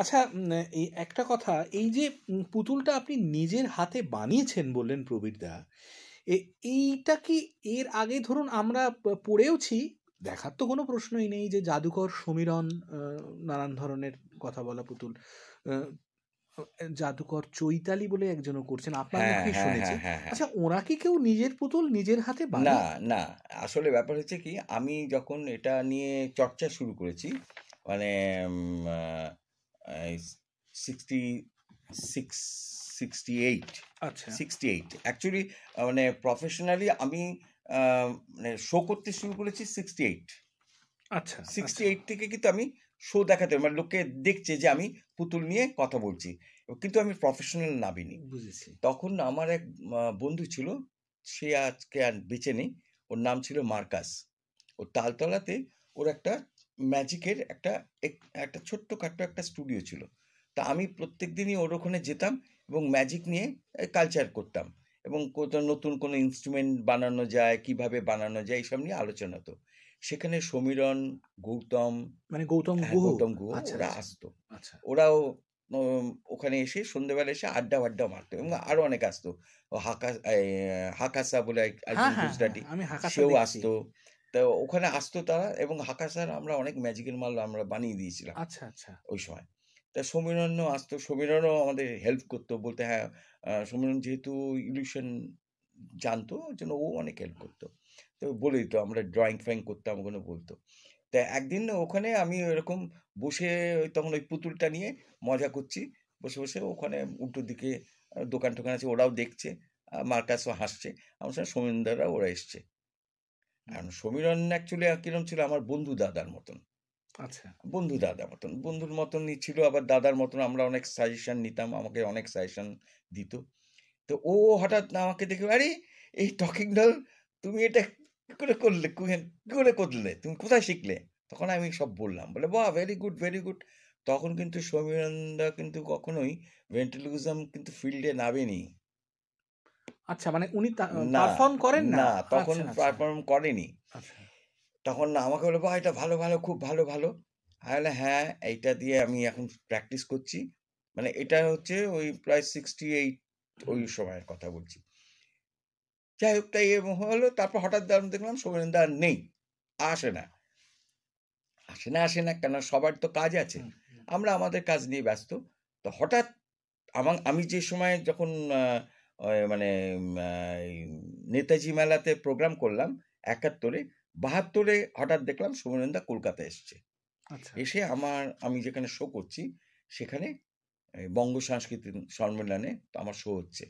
আচ্ছা এই একটা কথা এই যে পুতুলটা আপনি নিজের হাতে বানিয়েছেন বললেন দা এইটা কি এর আগে ধরুন আমরা পড়েওছি দেখার তো কোনো প্রশ্নই নেই যে জাদুকর সমীরণ নানান ধরনের কথা বলা পুতুল জাদুকর চৈতালি বলে একজনও করছেন হ্যাঁ, হ্যাঁ, হ্যাঁ, আচ্ছা ওরা কি কেউ নিজের পুতুল নিজের হাতে না না আসলে ব্যাপার হচ্ছে কি আমি যখন এটা নিয়ে চর্চা শুরু করেছি মানে সিক্সটি সিক্স সিক্সটি এইট আচ্ছা সিক্সটি এইট অ্যাকচুয়ালি মানে প্রফেশনালি আমি মানে শো করতে শুরু করেছি সিক্সটি এইট আচ্ছা সিক্সটি আচ্ছা। এইট থেকে কিন্তু আমি শো দেখাতে মানে লোকে দেখছে যে আমি পুতুল নিয়ে কথা বলছি কিন্তু আমি প্রফেশনাল নাবিনি বুঝেছি তখন আমার এক বন্ধু ছিল সে আজকে আর বেঁচে নেই ওর নাম ছিল মার্কাস ও তালতলাতে ওর একটা ম্যাজিকের একটা একটা ছোট্ট খাট্টো একটা স্টুডিও ছিল তা আমি প্রত্যেক দিনই ওর ওখানে যেতাম এবং ম্যাজিক নিয়ে কালচার করতাম এবং কোথাও নতুন কোনো ইনস্ট্রুমেন্ট বানানো যায় কিভাবে বানানো যায় এইসব নিয়ে আলোচনা হতো সেখানে সমীরণ গৌতম মানে গৌতম হ্যাঁ, গৌতম গুহ আচ্ছা, ওরা আচ্ছা। আসতো আচ্ছা। ওরাও ওখানে এসে সন্ধ্যেবেলা এসে আড্ডা আড্ডা মারতো এবং আরো অনেক আসতো হাকা হাকাসা বলে একজন গুজরাটি হ্যাঁ, হ্যাঁ, সেও আসতো তো ওখানে আসতো তারা এবং হাকা স্যার আমরা অনেক ম্যাজিকের মাল আমরা বানিয়ে দিয়েছিলাম আচ্ছা আচ্ছা ওই সময় তা সমীরণও আসতো সমীরণও আমাদের হেল্প করতো বলতে হ্যাঁ সমীরণ যেহেতু ইলিউশন জানতো ওই জন্য ও অনেক হেল্প করতো তো বলে দিত আমরা ড্রয়িং ফ্রয়িং করতাম ওখানে বলতো তা একদিন ওখানে আমি এরকম বসে ওই তখন ওই পুতুলটা নিয়ে মজা করছি বসে বসে ওখানে উল্টো দিকে দোকান টোকান আছে ওরাও দেখছে মার্কাসও হাসছে আমার সঙ্গে সমীরণদারা ওরা এসছে কারণ সমীরণ অ্যাকচুয়ালি কিরম ছিল আমার বন্ধু দাদার মতন আচ্ছা বন্ধু দাদার মতন বন্ধুর মতনই ছিল আবার দাদার মতন আমরা অনেক সাজেশন নিতাম আমাকে অনেক সাজেশন দিত তো ও হঠাৎ আমাকে দেখে আরে এই টকিং ডল তুমি এটা কী করে করলে কী করে করলে তুমি কোথায় শিখলে তখন আমি সব বললাম বলে বাহ ভেরি গুড ভেরি গুড তখন কিন্তু সমীরণদা কিন্তু কখনোই ভেন্টিলিজম কিন্তু ফিল্ডে নামেনি আচ্ছা মানে উনি পারফর্ম করেন না তখন পারফর্ম আচ্ছা, আচ্ছা। করেনি আচ্ছা। তখন না আমাকে বলবো এটা ভালো ভালো খুব ভালো ভালো তাহলে হ্যাঁ এইটা দিয়ে আমি এখন প্র্যাকটিস করছি মানে এটা হচ্ছে ওই প্রায় সিক্সটি এইট ওই সময়ের কথা বলছি যাই হোক তাই হলো তারপর হঠাৎ দাম দেখলাম সৌরেন দা নেই আসে না আসে না আসে না কেন সবার তো কাজ আছে আমরা আমাদের কাজ নিয়ে ব্যস্ত তো হঠাৎ আমার আমি যে সময় যখন মানে নেতাজি মেলাতে প্রোগ্রাম করলাম একাত্তরে বাহাত্তরে হঠাৎ দেখলাম সুমনন্দা কলকাতা এসছে আচ্ছা। এসে আমার আমি যেখানে শো করছি সেখানে বঙ্গ সাংস্কৃতিক সম্মেলনে আমার শো হচ্ছে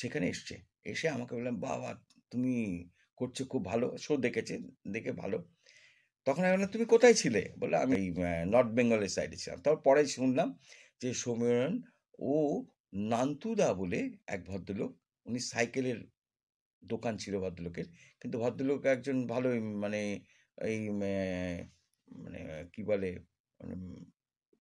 সেখানে এসছে এসে আমাকে বললাম বাবা তুমি করছো খুব ভালো শো দেখেছে দেখে ভালো তখন আমি তুমি কোথায় ছিলে বলে আমি নর্থ বেঙ্গলের সাইডে ছিলাম তারপর পরে শুনলাম যে সৌম্যরণ ও নান্তুদা বলে এক ভদ্রলোক উনি সাইকেলের দোকান ছিল ভদ্রলোকের কিন্তু ভদ্রলোক একজন ভালো মানে এই মানে কি বলে মানে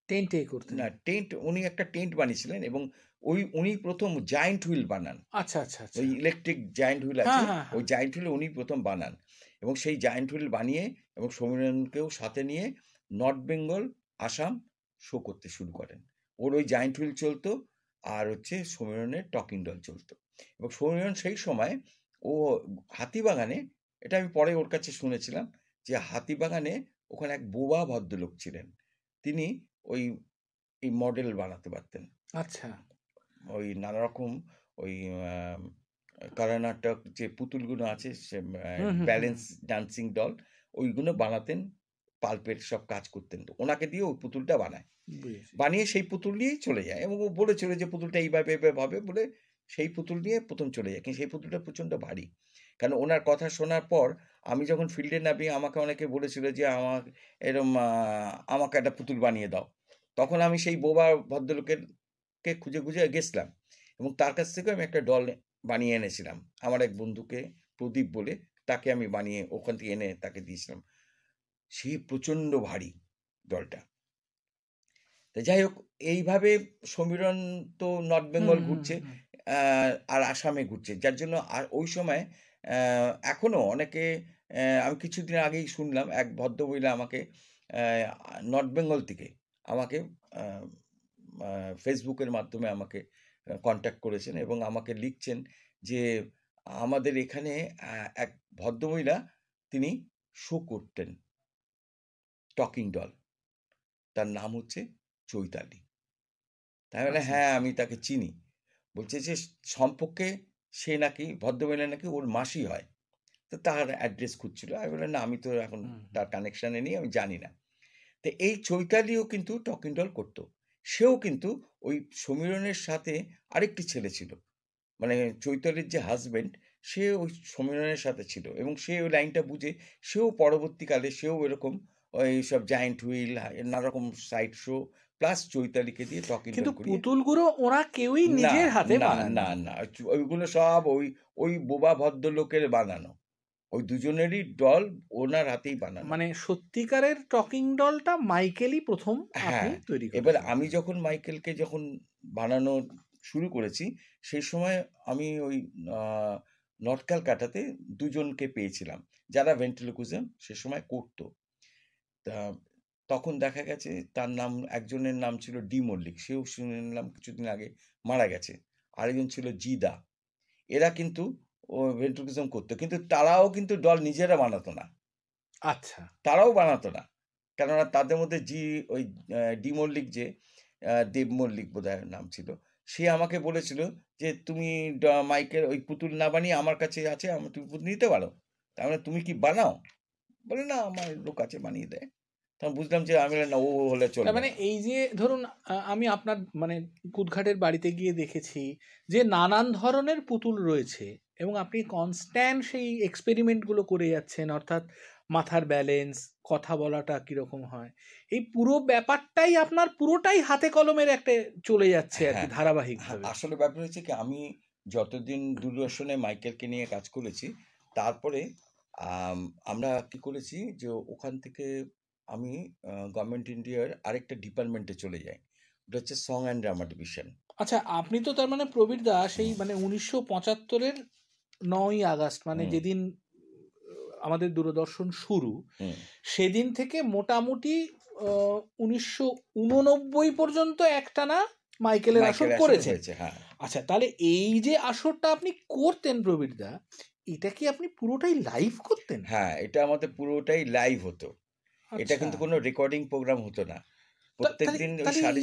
টেন্টে করতেন না টেন্ট উনি একটা টেন্ট বানিয়েছিলেন এবং ওই উনি প্রথম জায়েন্ট হুইল বানান আচ্ছা আচ্ছা, আচ্ছা। ওই ইলেকট্রিক জায়েন্ট হুইল আছে হ্যাঁ, হ্যাঁ, হ্যাঁ। ওই জায়েন্ট হুইল উনি প্রথম বানান এবং সেই জায়েন্ট হুইল বানিয়ে এবং সমীরনকেও সাথে নিয়ে নর্থ বেঙ্গল আসাম শো করতে শুরু করেন ওর ওই জায়েন্ট হুইল চলতো আর হচ্ছে সৌমিরনের টকিং ডল চলত এবং সৌমিরন সেই সময় ও হাতিবাগানে এটা আমি পরে ওর কাছে শুনেছিলাম যে হাতিবাগানে ওখানে এক বোবা ভদ্রলোক ছিলেন তিনি ওই এই মডেল বানাতে পারতেন আচ্ছা ওই নানা রকম ওই কর্ণাটক যে পুতুলগুলো আছে সে ব্যালেন্স ডান্সিং ডল ওইগুলো বানাতেন পাল্পের সব কাজ করতেন তো ওনাকে দিয়ে ওই পুতুলটা বানায় বানিয়ে সেই পুতুল নিয়েই চলে যায় এবং ও বলেছিল যে পুতুলটা এইভাবে এইভাবে হবে বলে সেই পুতুল নিয়ে প্রথম চলে যায় কিন্তু সেই পুতুলটা প্রচণ্ড ভারী কারণ ওনার কথা শোনার পর আমি যখন ফিল্ডে নামি আমাকে অনেকে বলেছিল যে আমার এরম আমাকে একটা পুতুল বানিয়ে দাও তখন আমি সেই বোবা ভদ্রলোকের কে খুঁজে খুঁজে গেছিলাম এবং তার কাছ থেকে আমি একটা ডল বানিয়ে এনেছিলাম আমার এক বন্ধুকে প্রদীপ বলে তাকে আমি বানিয়ে ওখান থেকে এনে তাকে দিয়েছিলাম সে প্রচণ্ড ভারী দলটা তা যাই হোক এইভাবে সমীরণ তো নর্থ বেঙ্গল ঘুরছে আর আসামে ঘুরছে যার জন্য আর ওই সময় এখনও অনেকে আমি কিছুদিন আগেই শুনলাম এক ভদ্রমহিলা আমাকে নর্থ বেঙ্গল থেকে আমাকে ফেসবুকের মাধ্যমে আমাকে কন্ট্যাক্ট করেছেন এবং আমাকে লিখছেন যে আমাদের এখানে এক ভদ্রমহিলা তিনি শো করতেন টকিং ডল তার নাম হচ্ছে চৈতালি তাই বলে আচ্ছা, হ্যাঁ আচ্ছা। আমি তাকে চিনি বলছে যে সম্পর্কে সে নাকি ভদ্রমহিলা নাকি ওর মাসি হয় তো তার অ্যাড্রেস খুঁজছিল আমি বলে না আমি তো এখন তার কানেকশানে নেই আমি জানি না তো এই চৈতালিও কিন্তু টকিং ডল করতো সেও কিন্তু ওই সমীরণের সাথে আরেকটি ছেলে ছিল মানে চৈতালির যে হাজব্যান্ড সে ওই সমীরণের সাথে ছিল এবং সে ওই লাইনটা বুঝে সেও পরবর্তীকালে সেও এরকম এইসব জায়েন্ট হুইল নানা রকম সাইড শো প্লাস চৈতালিকে দিয়ে টকিং কিন্তু পুতুলগুলো ওরা কেউই নিজের হাতে না না না ওইগুলো সব ওই ওই বোবা লোকের বানানো ওই দুজনেরই ডল ওনার হাতেই বানানো মানে সত্যিকারের টকিং ডলটা মাইকেলই প্রথম হ্যাঁ তৈরি এবার আমি যখন মাইকেলকে যখন বানানো শুরু করেছি সেই সময় আমি ওই নর্থ ক্যালকাটাতে দুজনকে পেয়েছিলাম যারা ভেন্টিলোকুজম সে সময় করতো তা তখন দেখা গেছে তার নাম একজনের নাম ছিল ডি মল্লিক সেও শুনে নিলাম কিছুদিন আগে মারা গেছে আরেকজন ছিল জিদা এরা কিন্তু ভেন্ট্রিকিজম করতো কিন্তু তারাও কিন্তু দল নিজেরা বানাতো না আচ্ছা তারাও বানাতো না কেননা তাদের মধ্যে জি ওই ডি মল্লিক যে দেব মল্লিক বোধ নাম ছিল সে আমাকে বলেছিল যে তুমি মাইকের ওই পুতুল না বানিয়ে আমার কাছে আছে তুমি পুতুল নিতে পারো তার মানে তুমি কি বানাও বলে না আমার লোক আছে বানিয়ে দেয় তখন বুঝলাম যে আমি না ও হলে চলবে মানে এই যে ধরুন আমি আপনার মানে কুদঘাটের বাড়িতে গিয়ে দেখেছি যে নানান ধরনের পুতুল রয়েছে এবং আপনি কনস্ট্যান্ট সেই এক্সপেরিমেন্টগুলো করে যাচ্ছেন অর্থাৎ মাথার ব্যালেন্স কথা বলাটা কীরকম হয় এই পুরো ব্যাপারটাই আপনার পুরোটাই হাতে কলমের একটা চলে যাচ্ছে আর কি হ্যাঁ, ধারাবাহিকভাবে হ্যাঁ, আসলে ব্যাপার হচ্ছে কি আমি যতদিন দূরদর্শনে মাইকেলকে নিয়ে কাজ করেছি তারপরে আমরা কি করেছি যে ওখান থেকে আমি গভর্নমেন্ট ইন্ডিয়ার আরেকটা ডিপার্টমেন্টে চলে যাই ওটা হচ্ছে সং অ্যান্ড ড্রামা ডিভিশন আচ্ছা আপনি তো তার মানে প্রবীর দা সেই মানে উনিশশো পঁচাত্তরের নয় আগস্ট মানে যেদিন আমাদের দূরদর্শন শুরু সেদিন থেকে মোটামুটি উনিশশো উননব্বই পর্যন্ত একটানা মাইকেলের আসর করেছে হ্যাঁ। আচ্ছা তাহলে এই যে আসরটা আপনি করতেন প্রবীরদা এটা কি আপনি পুরোটাই লাইভ করতেন হ্যাঁ এটা আমাদের পুরোটাই লাইভ হতো এটা কিন্তু আচ্ছা। কোনো রেকর্ডিং প্রোগ্রাম হতো না প্রত্যেকদিন সাড়ে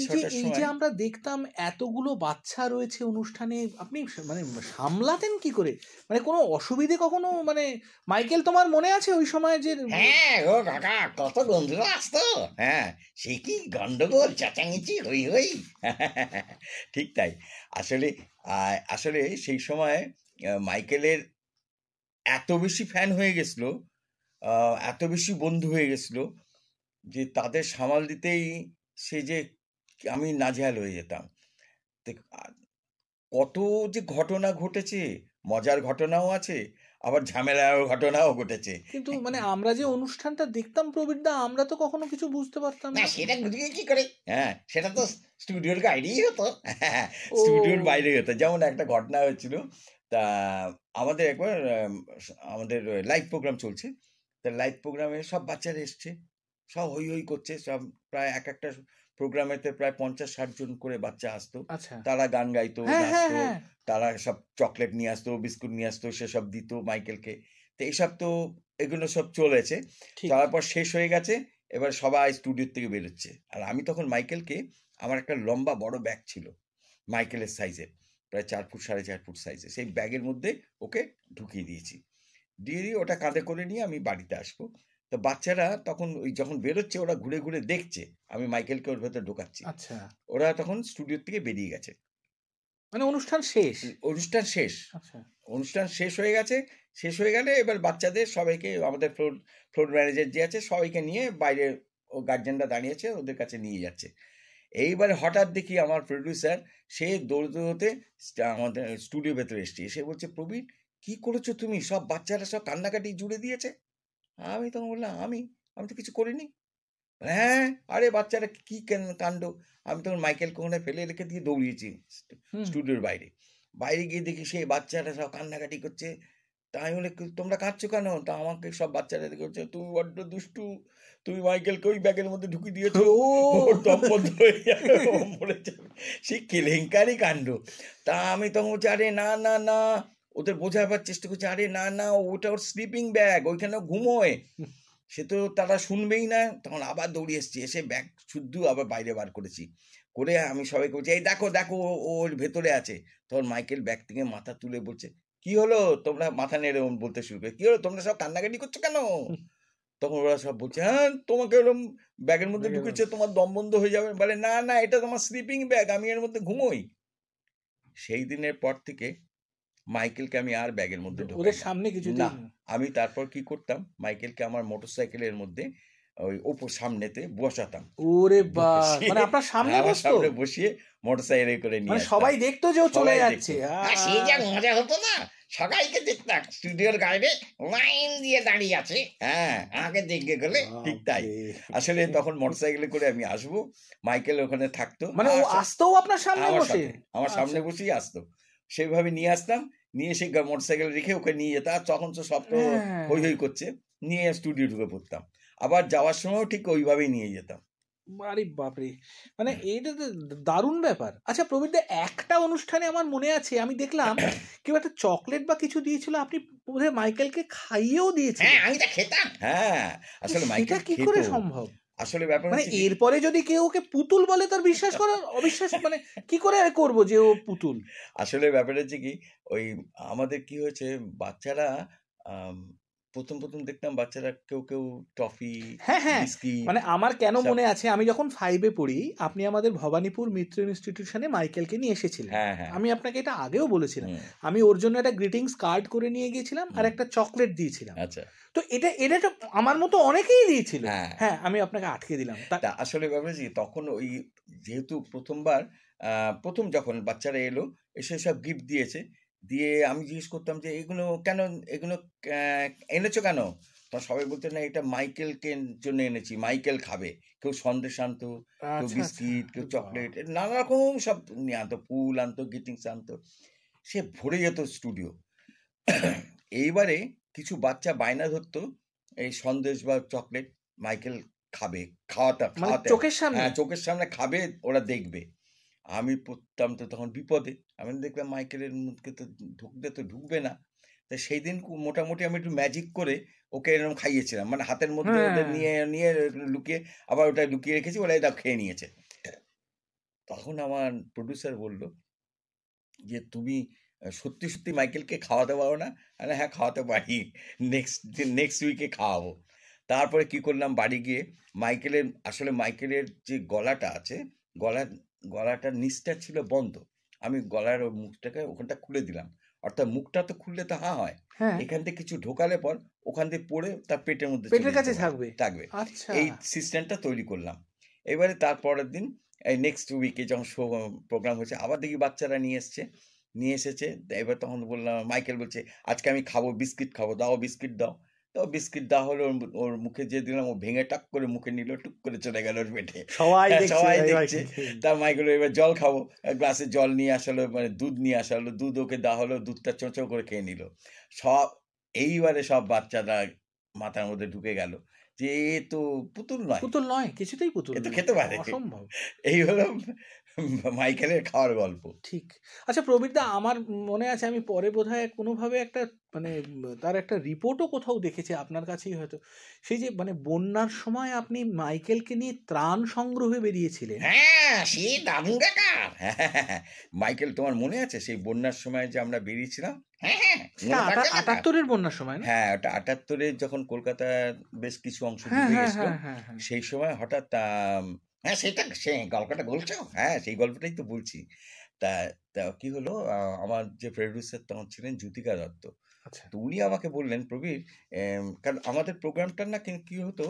যে আমরা দেখতাম এতগুলো বাচ্চা রয়েছে অনুষ্ঠানে আপনি মানে সামলাতেন কি করে মানে কোনো অসুবিধে কখনো মানে মাইকেল তোমার মনে আছে ওই সময় যে হ্যাঁ ও কাকা কত বন্ধুরা আসতো হ্যাঁ সে কি গন্ডগোল চাচাঙিচি হই হই ঠিক তাই আসলে আসলে সেই সময় মাইকেলের এত বেশি ফ্যান হয়ে গেছিলো এত বেশি বন্ধু হয়ে গেছিলো যে তাদের সামাল দিতেই সে যে আমি নাজেহাল হয়ে যেতাম কত যে ঘটনা ঘটেছে মজার ঘটনাও আছে আবার ঝামেলার ঘটনাও ঘটেছে কিন্তু মানে আমরা যে অনুষ্ঠানটা দেখতাম প্রবীরদা আমরা তো কখনো কিছু বুঝতে পারতাম না সেটা বুঝিয়ে কি করে হ্যাঁ সেটা তো স্টুডিওর বাইরেই হতো স্টুডিওর বাইরে হতো যেমন একটা ঘটনা হয়েছিল তা আমাদের একবার আমাদের লাইভ প্রোগ্রাম চলছে তা লাইভ প্রোগ্রামে সব বাচ্চারা এসছে সব হই হই করছে সব প্রায় এক একটা প্রোগ্রামেতে প্রায় পঞ্চাশ ষাট জন করে বাচ্চা আসতো আচ্ছা। তারা গান গাইতো হ্যাঁ, হ্যাঁ, হ্যাঁ। তারা সব চকলেট নিয়ে আসতো বিস্কুট নিয়ে আসতো সেসব দিত মাইকেলকে তো এইসব তো এগুলো সব চলেছে তারপর শেষ হয়ে গেছে এবার সবাই স্টুডিওর থেকে বেরোচ্ছে আর আমি তখন মাইকেলকে আমার একটা লম্বা বড় ব্যাগ ছিল মাইকেলের সাইজের প্রায় চার ফুট সাড়ে চার ফুট সাইজের সেই ব্যাগের মধ্যে ওকে ঢুকিয়ে দিয়েছি দিয়ে দিয়ে ওটা কাঁধে করে নিয়ে আমি বাড়িতে আসবো তো বাচ্চারা তখন ওই যখন বেরোচ্ছে ওরা ঘুরে ঘুরে দেখছে আমি মাইকেলকে ওর ভেতরে ঢোকাচ্ছি আচ্ছা ওরা তখন স্টুডিও থেকে বেরিয়ে গেছে মানে অনুষ্ঠান শেষ অনুষ্ঠান শেষ আচ্ছা। অনুষ্ঠান শেষ হয়ে গেছে শেষ হয়ে গেলে এবার বাচ্চাদের সবাইকে আমাদের ফ্লোর ফ্লোর ম্যানেজার যে আছে সবাইকে নিয়ে বাইরে ও গার্জেনরা দাঁড়িয়েছে ওদের কাছে নিয়ে যাচ্ছে এইবার হঠাৎ দেখি আমার প্রডিউসার সে দৌড়তে হতে আমাদের স্টুডিও ভেতরে এসছে এসে বলছে প্রবীণ কি করেছো তুমি সব বাচ্চারা সব কান্নাকাটি জুড়ে দিয়েছে আমি তখন বললাম আমি আমি তো কিছু করিনি হ্যাঁ আরে বাচ্চারা কি কাণ্ড আমি তখন মাইকেল কোহনে ফেলে রেখে দিয়ে দৌড়িয়েছি স্টুডিওর বাইরে বাইরে গিয়ে দেখি সেই বাচ্চারা সব কান্নাকাটি করছে তা আমি বলে তোমরা কাঁদছো কেন তা আমাকে সব বাচ্চারা দেখে করছে তুমি বড্ড দুষ্টু তুমি মাইকেলকে ওই ব্যাগের মধ্যে ঢুকি দিয়েছো সে কেলেঙ্কারি কাণ্ড তা আমি তখন বলছি আরে না না না ওদের বোঝাবার চেষ্টা করছে আরে না না ওটা ওর স্লিপিং ব্যাগ ওইখানে ঘুমোয় সে তো তারা শুনবেই না তখন আবার দৌড়ে এসছি এসে ব্যাগ শুদ্ধ আবার বাইরে বার করেছি করে আমি সবাইকে বলছি এই দেখো দেখো ওর ভেতরে আছে তখন মাইকেল ব্যাগ থেকে মাথা তুলে বলছে কি হলো তোমরা মাথা নেড়ে বলতে শুরু করে কি হলো তোমরা সব কান্নাকাটি করছো কেন তখন ওরা সব বলছে হ্যাঁ তোমাকে ওরকম ব্যাগের মধ্যে ঢুকেছে তোমার দম বন্ধ হয়ে যাবে বলে না না এটা তোমার স্লিপিং ব্যাগ আমি এর মধ্যে ঘুমোই সেই দিনের পর থেকে মাইকেলকে আমি আর ব্যাগের মধ্যে ওদের সামনে কিছু না আমি তারপর কি করতাম মাইকেলকে আমার মোটরসাইকেলের মধ্যে ওই ওপর সামনেতে বসাতাম ওরে মানে আপনার সামনে হ্যাঁ, সামনে বসিয়ে মোটরসাইকেলে করে নিয়ে মানে সবাই দেখতো যে ও চলে যাচ্ছে যা মজা হতো না সবাইকে দেখতাম স্টুডিওর লাইন দিয়ে দাঁড়িয়ে আছে হ্যাঁ আগে দেখে গেলে ঠিক তাই আসলে তখন মোটরসাইকেলে করে আমি আসবো মাইকেল ওখানে থাকতো মানে ও আসতো আপনার সামনে বসে আমার সামনে আচ্ছা। বসেই আসতো সেভাবে নিয়ে আসতাম নিয়ে সেই মোটরসাইকেল রেখে ওকে নিয়ে যেতাম তখন তো সব তো হ্যাঁ। হই হই করছে নিয়ে স্টুডিও ঢুকে পড়তাম আবার যাওয়ার সময়ও ঠিক ওইভাবেই নিয়ে যেতাম আরে বাপরে মানে এটা দারুণ ব্যাপার আচ্ছা প্রবীরদা একটা অনুষ্ঠানে আমার মনে আছে আমি দেখলাম কেউ একটা চকলেট বা কিছু দিয়েছিল আপনি বোধহয় মাইকেলকে খাইয়েও দিয়েছেন হ্যাঁ আমি তা খেতাম হ্যাঁ আসলে মাইকেল কি করে সম্ভব আসলে ব্যাপার মানে এরপরে যদি কেউ ওকে পুতুল বলে তার বিশ্বাস করার অবিশ্বাস মানে কি করে করব যে ও পুতুল আসলে ব্যাপার হচ্ছে কি ওই আমাদের কি হয়েছে বাচ্চারা প্রথম প্রথম দেখতাম বাচ্চারা কেউ কেউ টফি হ্যাঁ হ্যাঁ মানে আমার কেন মনে আছে আমি যখন ফাইভে পড়ি আপনি আমাদের ভবানীপুর মিত্র ইনস্টিটিউশনে মাইকেলকে নিয়ে এসেছিলেন হ্যাঁ, হ্যাঁ। আমি আপনাকে এটা আগেও বলেছিলাম আমি ওর জন্য একটা গ্রিটিংস কার্ড করে নিয়ে গিয়েছিলাম আর একটা চকলেট দিয়েছিলাম আচ্ছা তো এটা এটা তো আমার মতো অনেকেই দিয়েছিল হ্যাঁ, হ্যাঁ আমি আপনাকে আটকে দিলাম আসলে ব্যাপারটা তখন ওই যেহেতু প্রথমবার প্রথম যখন বাচ্চারা এলো এসে সব গিফট দিয়েছে দিয়ে আমি জিজ্ঞেস করতাম যে এগুলো কেন এগুলো এনেছো কেন তো সবাই বলতে না এটা মাইকেলকে জন্য এনেছি মাইকেল খাবে কেউ সন্দেশ আনতো কেউ আচ্ছা, আচ্ছা, বিস্কিট কেউ চকলেট নানা রকম সব নিয়ে আনতো ফুল আনতো গিটিংস আনতো সে ভরে যেত স্টুডিও এইবারে কিছু বাচ্চা বায়না ধরতো এই সন্দেশ বা চকলেট মাইকেল খাবে খাওয়াটা মানে খাওয়াতে চোখের সামনে হ্যাঁ, চোখের সামনে খাবে ওরা দেখবে আমি পড়তাম তো তখন বিপদে আমি দেখলাম মাইকেলের মুখে তো ঢুকবে তো ঢুকবে না তা সেই দিন মোটামুটি আমি একটু ম্যাজিক করে ওকে এরকম খাইয়েছিলাম মানে হাতের মধ্যে ওদের হ্যাঁ। নিয়ে নিয়ে লুকিয়ে আবার ওটা লুকিয়ে রেখেছি ওরা এটা খেয়ে নিয়েছে তখন আমার প্রডিউসার বলল যে তুমি সত্যি সত্যি মাইকেলকে খাওয়াতে পারো না আরে হ্যাঁ খাওয়াতে পারি নেক্সট নেক্সট উইকে খাওয়াবো তারপরে কি করলাম বাড়ি গিয়ে মাইকেলের আসলে মাইকেলের যে গলাটা আছে গলা গলাটার নিচটা ছিল বন্ধ আমি গলার মুখটাকে ওখানটা খুলে দিলাম অর্থাৎ মুখটা তো খুললে তো হা হয় হ্যাঁ। এখান থেকে কিছু ঢোকালে পর ওখান থেকে পড়ে তার পেটের মধ্যে পেটের কাছে থাকবে থাকবে আচ্ছা। এই সিস্টেমটা তৈরি করলাম এবারে তারপরের দিন এই নেক্সট উইকে যখন শো প্রোগ্রাম হয়েছে আবার দেখি বাচ্চারা নিয়ে এসছে নিয়ে এসেছে এবার তখন বললাম মাইকেল বলছে আজকে আমি খাবো বিস্কিট খাবো দাও বিস্কিট দাও তো বিস্কিট দা হলো ওর মুখে যে দিলাম ও ভেঙে টাক করে মুখে নিল টুক করে চলে গেল ওর পেটে সবাই হ্যাঁ, সবাই দেখছে তা মাইকেল এবার জল খাবো গ্লাসে জল নিয়ে আসালো মানে দুধ নিয়ে আসালো দুধ ওকে দা হলো দুধটা চোঁচো করে খেয়ে নিল সব এইবারে সব বাচ্চারা মাথার মধ্যে ঢুকে গেল যে এ তো পুতুল নয় পুতুল নয় কিছুতেই পুতুল এ তো খেতে পারে এই হলো মাইকেলের খাওয়ার গল্প ঠিক আচ্ছা প্রবীরদা আমার মনে আছে আমি পরে বোধ হয় কোনোভাবে একটা মানে তার একটা রিপোর্টও কোথাও দেখেছি আপনার কাছেই হয়তো সেই যে মানে বন্যার সময় আপনি মাইকেলকে নিয়ে ত্রাণ সংগ্রহে বেরিয়েছিলেন হ্যাঁ সে দারুণ মাইকেল তোমার মনে আছে সেই বন্যার সময় যে আমরা বেরিয়েছিলাম হ্যাঁ, হ্যাঁ, আটাত্তরের বন্যার সময় হ্যাঁ ওটা আটাত্তরের যখন কলকাতার বেশ কিছু অংশ হ্যাঁ, সেই সময় হঠাৎ হ্যাঁ সেটা সে গল্পটা বলছো হ্যাঁ সেই গল্পটাই তো বলছি তা তা কি হলো আমার যে প্রডিউসার তখন ছিলেন জ্যোতিকা দত্ত আচ্ছা। তো উনি আমাকে বললেন প্রবীর কারণ আমাদের প্রোগ্রামটা না কিন্তু কি হতো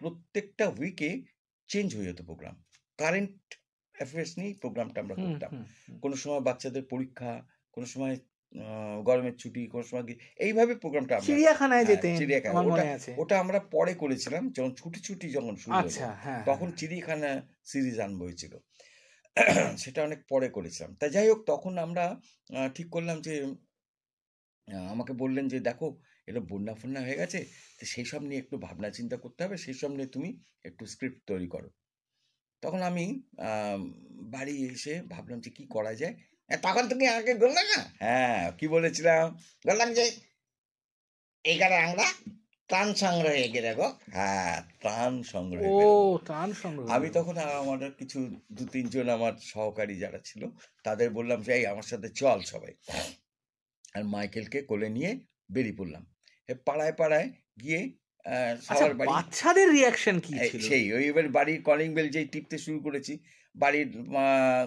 প্রত্যেকটা উইকে চেঞ্জ হয়ে যেত প্রোগ্রাম কারেন্ট অ্যাফেয়ার্স নিয়েই প্রোগ্রামটা আমরা করতাম কোনো সময় বাচ্চাদের পরীক্ষা কোনো সময় গরমের ছুটি কোনো সময় এইভাবে প্রোগ্রামটা চিড়িয়াখানায় হ্যাঁ, যেতে চিড়িয়াখানা ওটা আমরা পরে করেছিলাম যখন ছুটি ছুটি যখন শুরু হলো আচ্ছা, হ্যাঁ, হ্যাঁ। তখন চিড়িয়াখানা সিরিজ আনবো হয়েছিল সেটা অনেক পরে করেছিলাম তা যাই হোক তখন আমরা ঠিক করলাম যে আমাকে বললেন যে দেখো এটা বন্যা ফন্যা হয়ে গেছে তো সেই সব নিয়ে একটু ভাবনা চিন্তা করতে হবে সেই সব নিয়ে তুমি একটু স্ক্রিপ্ট তৈরি করো তখন আমি বাড়ি এসে ভাবলাম যে কি করা যায় হ্যাঁ, তখন তুমি আমাকে বললে না হ্যাঁ কি বলেছিলাম বললাম যে এইখানে আমরা ত্রাণ সংগ্রহে হ্যাঁ ত্রাণ ও ত্রাণ সংগ্রহ আমি তখন কিছু দু তিনজন আমার সহকারী যারা ছিল তাদের বললাম যে এই আমার সাথে চল সবাই আর মাইকেলকে কোলে নিয়ে বেরিয়ে পড়লাম পাড়ায় পাড়ায় গিয়ে আচ্ছা, সবার বাচ্চাদের রিয়াকশন কি সেই ওই এবার বাড়ির কলিং বেল যেই টিপতে শুরু করেছি বাড়ির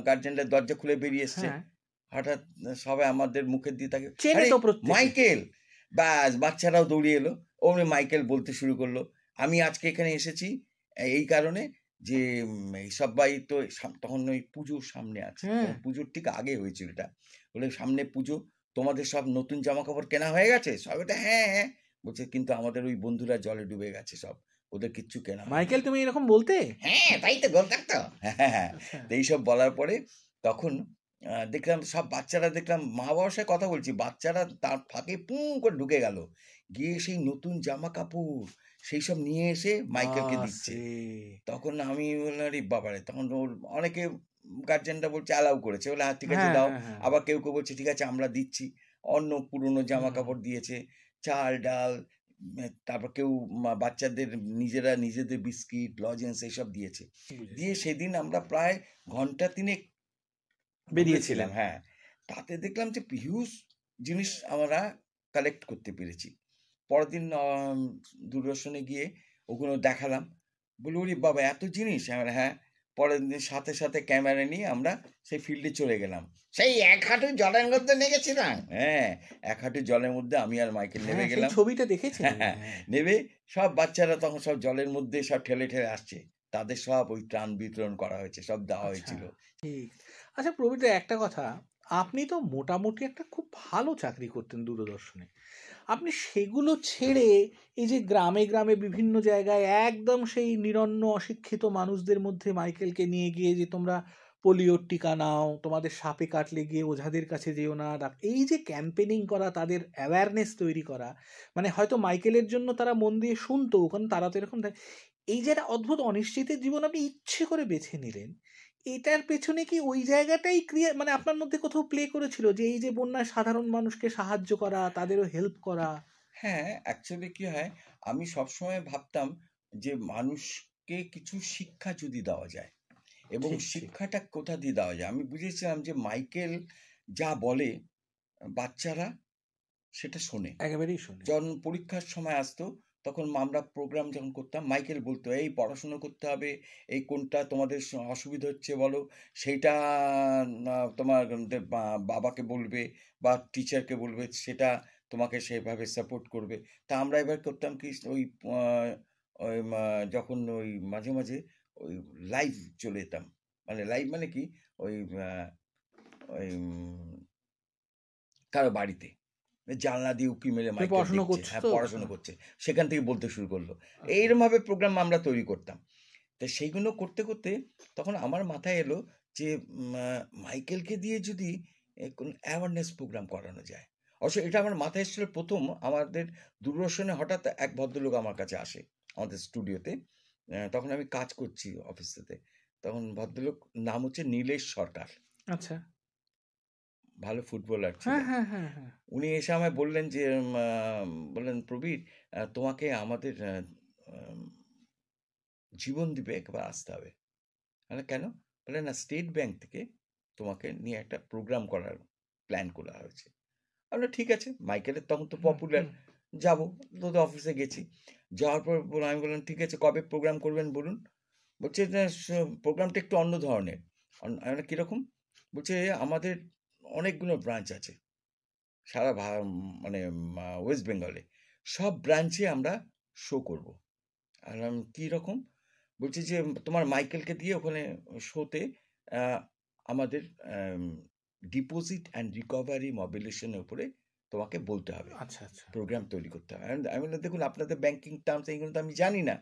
গার্জেনদের দরজা খুলে বেরিয়ে এসছে হ্যাঁ। হঠাৎ সবাই আমাদের মুখের দিয়ে থাকে মাইকেল ব্যাস বাচ্চারাও দৌড়িয়ে এলো ওমনি মাইকেল বলতে শুরু করলো আমি আজকে এখানে এসেছি এই কারণে যে সবাই তো তখন ওই পুজোর সামনে আছে হ্যাঁ। পুজোর ঠিক আগে হয়েছিল এটা বলে সামনে পুজো তোমাদের সব নতুন জামা কাপড় কেনা হয়ে গেছে সব এটা হ্যাঁ হ্যাঁ বলছে কিন্তু আমাদের ওই বন্ধুরা জলে ডুবে গেছে সব ওদের কিচ্ছু কেনা মাইকেল তুমি এরকম বলতে হ্যাঁ তাই তো বলতাম তো হ্যাঁ এইসব বলার পরে তখন দেখলাম সব বাচ্চারা দেখলাম মা সাথে কথা বলছি বাচ্চারা তার ফাঁকে পুঁ করে ঢুকে গেল গিয়ে সেই নতুন জামা কাপড় সেই সব নিয়ে এসে মাইকেলকে দিচ্ছে তখন আমি বললাম রে বাবারে তখন ওর অনেকে গার্জেনরা বলছে অ্যালাউ করেছে বলে হ্যাঁ ঠিক আছে হ্যাঁ, দাও হ্যাঁ, হ্যাঁ। আবার কেউ কেউ বলছে ঠিক আছে আমরা দিচ্ছি অন্য পুরনো জামা কাপড় দিয়েছে চাল ডাল তারপর কেউ বাচ্চাদের নিজেরা নিজেদের বিস্কিট লজেন্স এইসব দিয়েছে দিয়ে সেদিন আমরা প্রায় ঘন্টা তিনেক বেরিয়েছিলাম হ্যাঁ তাতে দেখলাম যে হিউজ জিনিস আমরা কালেক্ট করতে পেরেছি পরের দিন দূরদর্শনে গিয়ে ওগুলো দেখালাম বলি বাবা এত জিনিস আমরা হ্যাঁ পরের দিন সাথে সাথে ক্যামেরা নিয়ে আমরা সেই ফিল্ডে চলে গেলাম সেই এক হাঁটু জলের মধ্যে নেমেছিলাম হ্যাঁ এক হাঁটু জলের মধ্যে আমি আর মাইকেল হ্যাঁ, নেমে গেলাম ছবিটা দেখেছি হ্যাঁ, হ্যাঁ, নেবে সব বাচ্চারা তখন সব জলের মধ্যে সব ঠেলে ঠেলে আসছে তাদের সব ওই ত্রাণ বিতরণ করা হয়েছে সব দেওয়া আচ্ছা, হয়েছিল আচ্ছা প্রবীর একটা কথা আপনি তো মোটামুটি একটা খুব ভালো চাকরি করতেন দূরদর্শনে আপনি সেগুলো ছেড়ে এই যে গ্রামে গ্রামে বিভিন্ন জায়গায় একদম সেই নিরন্ন অশিক্ষিত মানুষদের মধ্যে মাইকেলকে নিয়ে গিয়ে যে তোমরা পোলিওর টিকা নাও তোমাদের সাপে কাটলে গিয়ে ওঝাদের কাছে যেও না এই যে ক্যাম্পেনিং করা তাদের অ্যাওয়ারনেস তৈরি করা মানে হয়তো মাইকেলের জন্য তারা মন দিয়ে শুনতো কারণ তারা তো এরকম এই যে একটা অদ্ভুত অনিশ্চিতের জীবন আপনি ইচ্ছে করে বেছে নিলেন এটার পেছনে কি ওই জায়গাটাই ক্রিয়া মানে আপনার মধ্যে কোথাও প্লে করেছিল যে এই যে বন্যায় সাধারণ মানুষকে সাহায্য করা তাদেরও হেল্প করা হ্যাঁ অ্যাকচুয়ালি কি হয় আমি সবসময় ভাবতাম যে মানুষকে কিছু শিক্ষা যদি দেওয়া যায় এবং শিক্ষাটা কোথা দিয়ে দেওয়া যায় আমি বুঝেছিলাম যে মাইকেল যা বলে বাচ্চারা সেটা শোনে একেবারেই শোনে যখন পরীক্ষার সময় আসতো তখন আমরা প্রোগ্রাম যখন করতাম মাইকেল বলতো এই পড়াশুনো করতে হবে এই কোনটা তোমাদের অসুবিধা হচ্ছে বলো সেইটা তোমার বাবাকে বলবে বা টিচারকে বলবে সেটা তোমাকে সেভাবে সাপোর্ট করবে তা আমরা এবার করতাম কি ওই যখন ওই মাঝে মাঝে ওই লাইভ চলে যেতাম মানে লাইভ মানে কি ওই ওই কারো বাড়িতে জানলা দিয়ে উঁকি মেরে হ্যাঁ, পড়াশোনা করছে সেখান থেকে বলতে শুরু করলো আচ্ছা। এইরমভাবে প্রোগ্রাম আমরা তৈরি করতাম তা সেইগুলো করতে করতে তখন আমার মাথায় এলো যে মাইকেলকে দিয়ে যদি কোনো অ্যাওয়ারনেস প্রোগ্রাম করানো যায় অবশ্য এটা আমার মাথায় এসেছিল প্রথম আমাদের দূরদর্শনে হঠাৎ এক ভদ্রলোক আমার কাছে আসে আমাদের স্টুডিওতে তখন আমি কাজ করছি অফিসেতে তখন ভদ্রলোক নাম হচ্ছে নীলেশ সরকার আচ্ছা ভালো ফুটবলার হ্যাঁ, হ্যাঁ, হ্যাঁ, উনি এসে আমায় বললেন যে বললেন প্রবীর তোমাকে আমাদের জীবন দিবে একবার আসতে হবে মানে কেন বলে না স্টেট ব্যাংক থেকে তোমাকে নিয়ে একটা প্রোগ্রাম করার প্ল্যান করা হয়েছে আমরা ঠিক আছে মাইকেলের তখন তো পপুলার যাব তোদের অফিসে গেছি যাওয়ার পর আমি বললাম ঠিক আছে কবে প্রোগ্রাম করবেন বলুন বলছে প্রোগ্রামটা একটু অন্য ধরনের মানে কীরকম বলছে আমাদের অনেকগুলো ব্রাঞ্চ আছে সারা মানে ওয়েস্ট বেঙ্গলে সব ব্রাঞ্চে আমরা শো করব আর কী রকম বলছি যে তোমার মাইকেলকে দিয়ে ওখানে শোতে আমাদের ডিপোজিট অ্যান্ড রিকভারি মবিলেশনের উপরে তোমাকে বলতে হবে আচ্ছা আচ্ছা প্রোগ্রাম তৈরি করতে হবে আমি বললাম দেখুন আপনাদের ব্যাঙ্কিং টার্মস এইগুলো তো আমি জানি না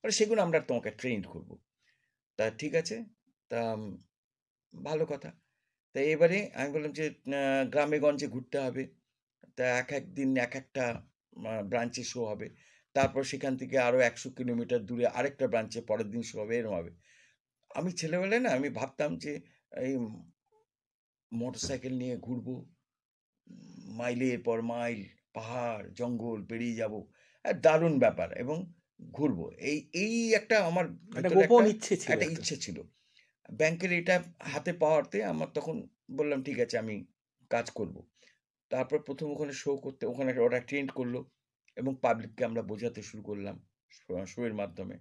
মানে সেগুলো আমরা তোমাকে ট্রেন করব তা ঠিক আছে তা ভালো কথা তা এবারে আমি বললাম যে গ্রামে গঞ্জে ঘুরতে হবে তা এক এক দিন এক একটা ব্রাঞ্চে শো হবে তারপর সেখান থেকে আরও একশো কিলোমিটার দূরে আরেকটা ব্রাঞ্চে পরের দিন শো হবে এরম হবে আমি ছেলেবেলায় না আমি ভাবতাম যে এই মোটর সাইকেল নিয়ে ঘুরবো মাইলের পর মাইল পাহাড় জঙ্গল পেরিয়ে যাব দারুণ ব্যাপার এবং ঘুরবো এই এই একটা আমার একটা ইচ্ছে ছিল ব্যাংকের এটা হাতে পাওয়াতে আমার তখন বললাম ঠিক আছে আমি কাজ করব। তারপর প্রথম ওখানে শো করতে ওখানে ওরা ট্রেন্ড করলো এবং পাবলিককে আমরা বোঝাতে শুরু করলাম শোয়ের মাধ্যমে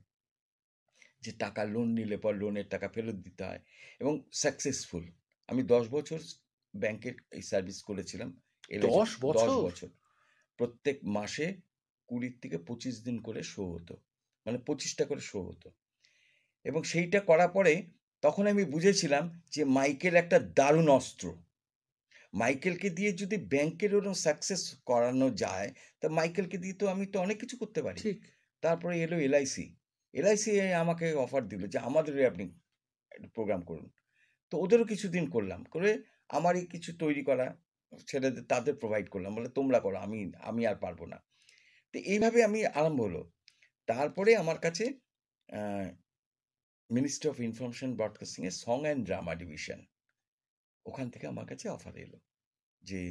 যে টাকা লোন নিলে পর লোনের টাকা ফেরত দিতে হয় এবং সাকসেসফুল আমি দশ বছর ব্যাংকের এই সার্ভিস করেছিলাম দশ বছর প্রত্যেক মাসে কুড়ির থেকে পঁচিশ দিন করে শো হতো মানে পঁচিশটা করে শো হতো এবং সেইটা করার পরে তখন আমি বুঝেছিলাম যে মাইকেল একটা দারুণ অস্ত্র মাইকেলকে দিয়ে যদি ব্যাংকের ওরকম সাকসেস করানো যায় তা মাইকেলকে দিয়ে তো আমি তো অনেক কিছু করতে পারি ঠিক তারপরে এলো এলআইসি এলআইসি আমাকে অফার দিল যে আমাদেরও আপনি প্রোগ্রাম করুন তো ওদেরও কিছুদিন করলাম করে আমারই কিছু তৈরি করা ছেলেদের তাদের প্রোভাইড করলাম বলে তোমরা করো আমি আমি আর পারবো না তো এইভাবে আমি আরম্ভ হলো তারপরে আমার কাছে মিনিস্ট্রি অফ ইনফরমেশন এর সং অ্যান্ড ড্রামা ডিভিশন ওখান থেকে আমার কাছে অফার এলো যে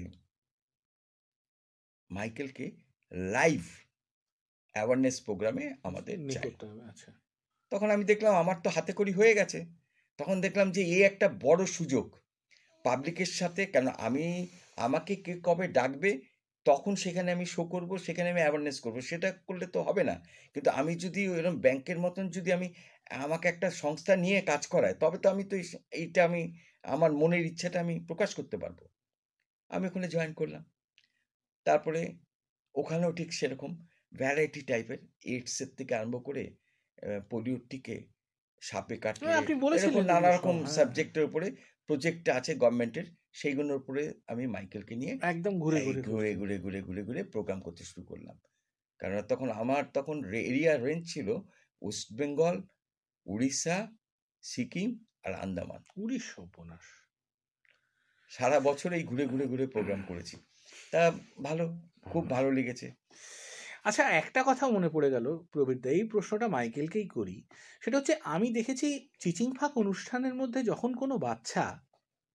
মাইকেলকে লাইভ অ্যাওয়ারনেস প্রোগ্রামে আমাদের আচ্ছা। তখন আমি দেখলাম আমার তো হাতে করি হয়ে গেছে তখন দেখলাম যে এই একটা বড় সুযোগ পাবলিকের সাথে কেন আমি আমাকে কে কবে ডাকবে তখন সেখানে আমি শো করব সেখানে আমি অ্যাওয়ারনেস করব সেটা করলে তো হবে না কিন্তু আমি যদি এরকম ব্যাংকের মতন যদি আমি আমাকে একটা সংস্থা নিয়ে কাজ করায় তবে তো আমি তো এইটা আমি আমার মনের ইচ্ছাটা আমি প্রকাশ করতে পারবো আমি ওখানে জয়েন করলাম তারপরে ওখানেও ঠিক সেরকম ভ্যারাইটি টাইপের এইডসের থেকে আরম্ভ করে পোলিওর টিকে সাপে কাটলে নানা রকম সাবজেক্টের হ্যাঁ। উপরে প্রজেক্ট আছে গভর্নমেন্টের সেইগুলোর উপরে আমি মাইকেলকে নিয়ে একদম ঘুরে ঘুরে ঘুরে ঘুরে ঘুরে ঘুরে ঘুরে প্রোগ্রাম করতে শুরু করলাম কারণ তখন আমার তখন এরিয়া রেঞ্জ ছিল ওয়েস্ট বেঙ্গল উড়িষ্যা সিকিম আর আন্দামান উড়িষ্যা উপন্যাস সারা বছর এই ঘুরে ঘুরে ঘুরে প্রোগ্রাম করেছি তা ভালো খুব ভালো লেগেছে আচ্ছা একটা কথা মনে পড়ে গেল প্রবীরদা এই প্রশ্নটা মাইকেলকেই করি সেটা হচ্ছে আমি দেখেছি চিচিং ফাঁক অনুষ্ঠানের মধ্যে যখন কোনো বাচ্চা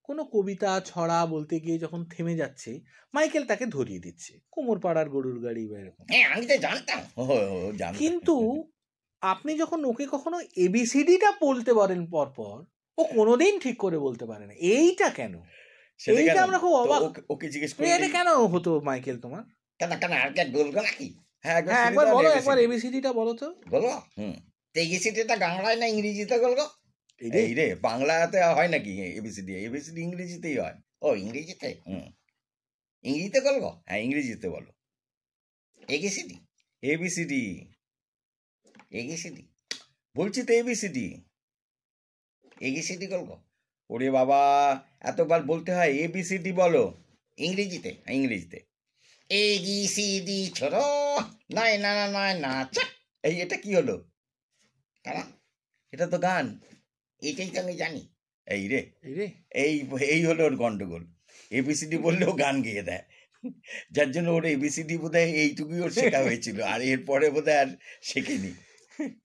কোনো কবিতা ছড়া বলতে গিয়ে যখন থেমে যাচ্ছে মাইকেল তাকে ধরিয়ে দিচ্ছে কোমর পাড়ার গরুর গাড়ি বা এরকম হ্যাঁ, কিন্তু আপনি যখন ওকে কখনো এবিসিডিটা বলতে পারেন পরপর ও কোনোদিন ঠিক করে বলতে পারে না এইটা কেন এইটা আমরা খুব অবাক ওকে জিজ্ঞেস মানে করি এটা কেন হতো মাইকেল তোমার কেন কেন আর কে গোল গোল কি হ্যাঁ একবার হ্যাঁ, বলো একবার এবিসিডিটা বলো তো বলো হুম এবিসিডিটা বাংলায় না ইংরেজিতে গোল গো এই রে বাংলাতে হয় নাকি এবিসিডি এবিসিডি ইংরেজিতেই হয় ও ইংরেজিতে হুম ইংরেজিতে গোল গো হ্যাঁ ইংরেজিতে বলো এবিসিডি এবিসিডি এগিসিডি বলছি তো এবিসিডি এগিসিডি গল্প ওরে বাবা এতবার বলতে হয় এবিসিডি বলো ইংরেজিতে হ্যাঁ, ইংরেজিতে এগিসিডি ছোট নাই না না নয় না এই এটা কি হলো এটা তো গান এটাই তো আমি জানি এই রে এই এই হলো ওর গন্ডগোল এবিসিডি বললেও গান গিয়ে দেয় যার জন্য ওর এবিসিডি বোধ হয় এইটুকুই ওর শেখা হয়েছিল আর এরপরে বোধ হয় আর শেখেনি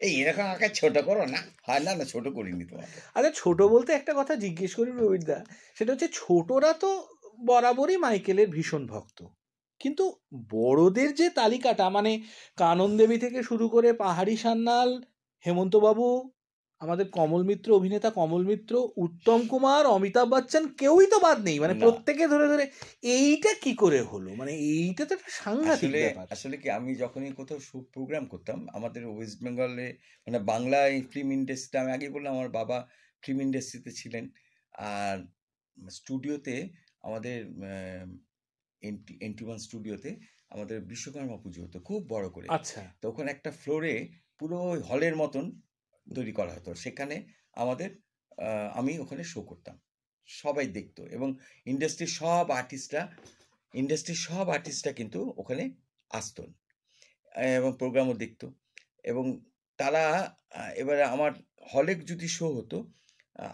এই এরকম আমাকে ছোট করো না হয় না না ছোট করিনি তো আচ্ছা ছোট বলতে একটা কথা জিজ্ঞেস করি রবিদা সেটা হচ্ছে ছোটরা তো বরাবরই মাইকেলের ভীষণ ভক্ত কিন্তু বড়দের যে তালিকাটা মানে কানন দেবী থেকে শুরু করে পাহাড়ি সান্যাল হেমন্তবাবু আমাদের কমল মিত্র অভিনেতা কমল মিত্র উত্তম কুমার অমিতাভ বচ্চন কেউই তো বাদ নেই মানে প্রত্যেকে ধরে ধরে এইটা কি করে হলো মানে এইটা তো একটা সাংঘাতিক আসলে কি আমি যখনই কোথাও শুভ প্রোগ্রাম করতাম আমাদের ওয়েস্ট বেঙ্গলে মানে বাংলা ফিল্ম ইন্ডাস্ট্রিতে আমি আগে বললাম আমার বাবা ফিল্ম ইন্ডাস্ট্রিতে ছিলেন আর স্টুডিওতে আমাদের এনটি ওয়ান স্টুডিওতে আমাদের বিশ্বকর্মা পুজো হতো খুব বড় করে আচ্ছা তখন একটা ফ্লোরে পুরো হলের মতন তৈরি করা হতো সেখানে আমাদের আমি ওখানে শো করতাম সবাই দেখতো এবং ইন্ডাস্ট্রির সব আর্টিস্টরা ইন্ডাস্ট্রির সব আর্টিস্টরা কিন্তু ওখানে আসতেন এবং প্রোগ্রামও দেখতো এবং তারা এবারে আমার হলে যদি শো হতো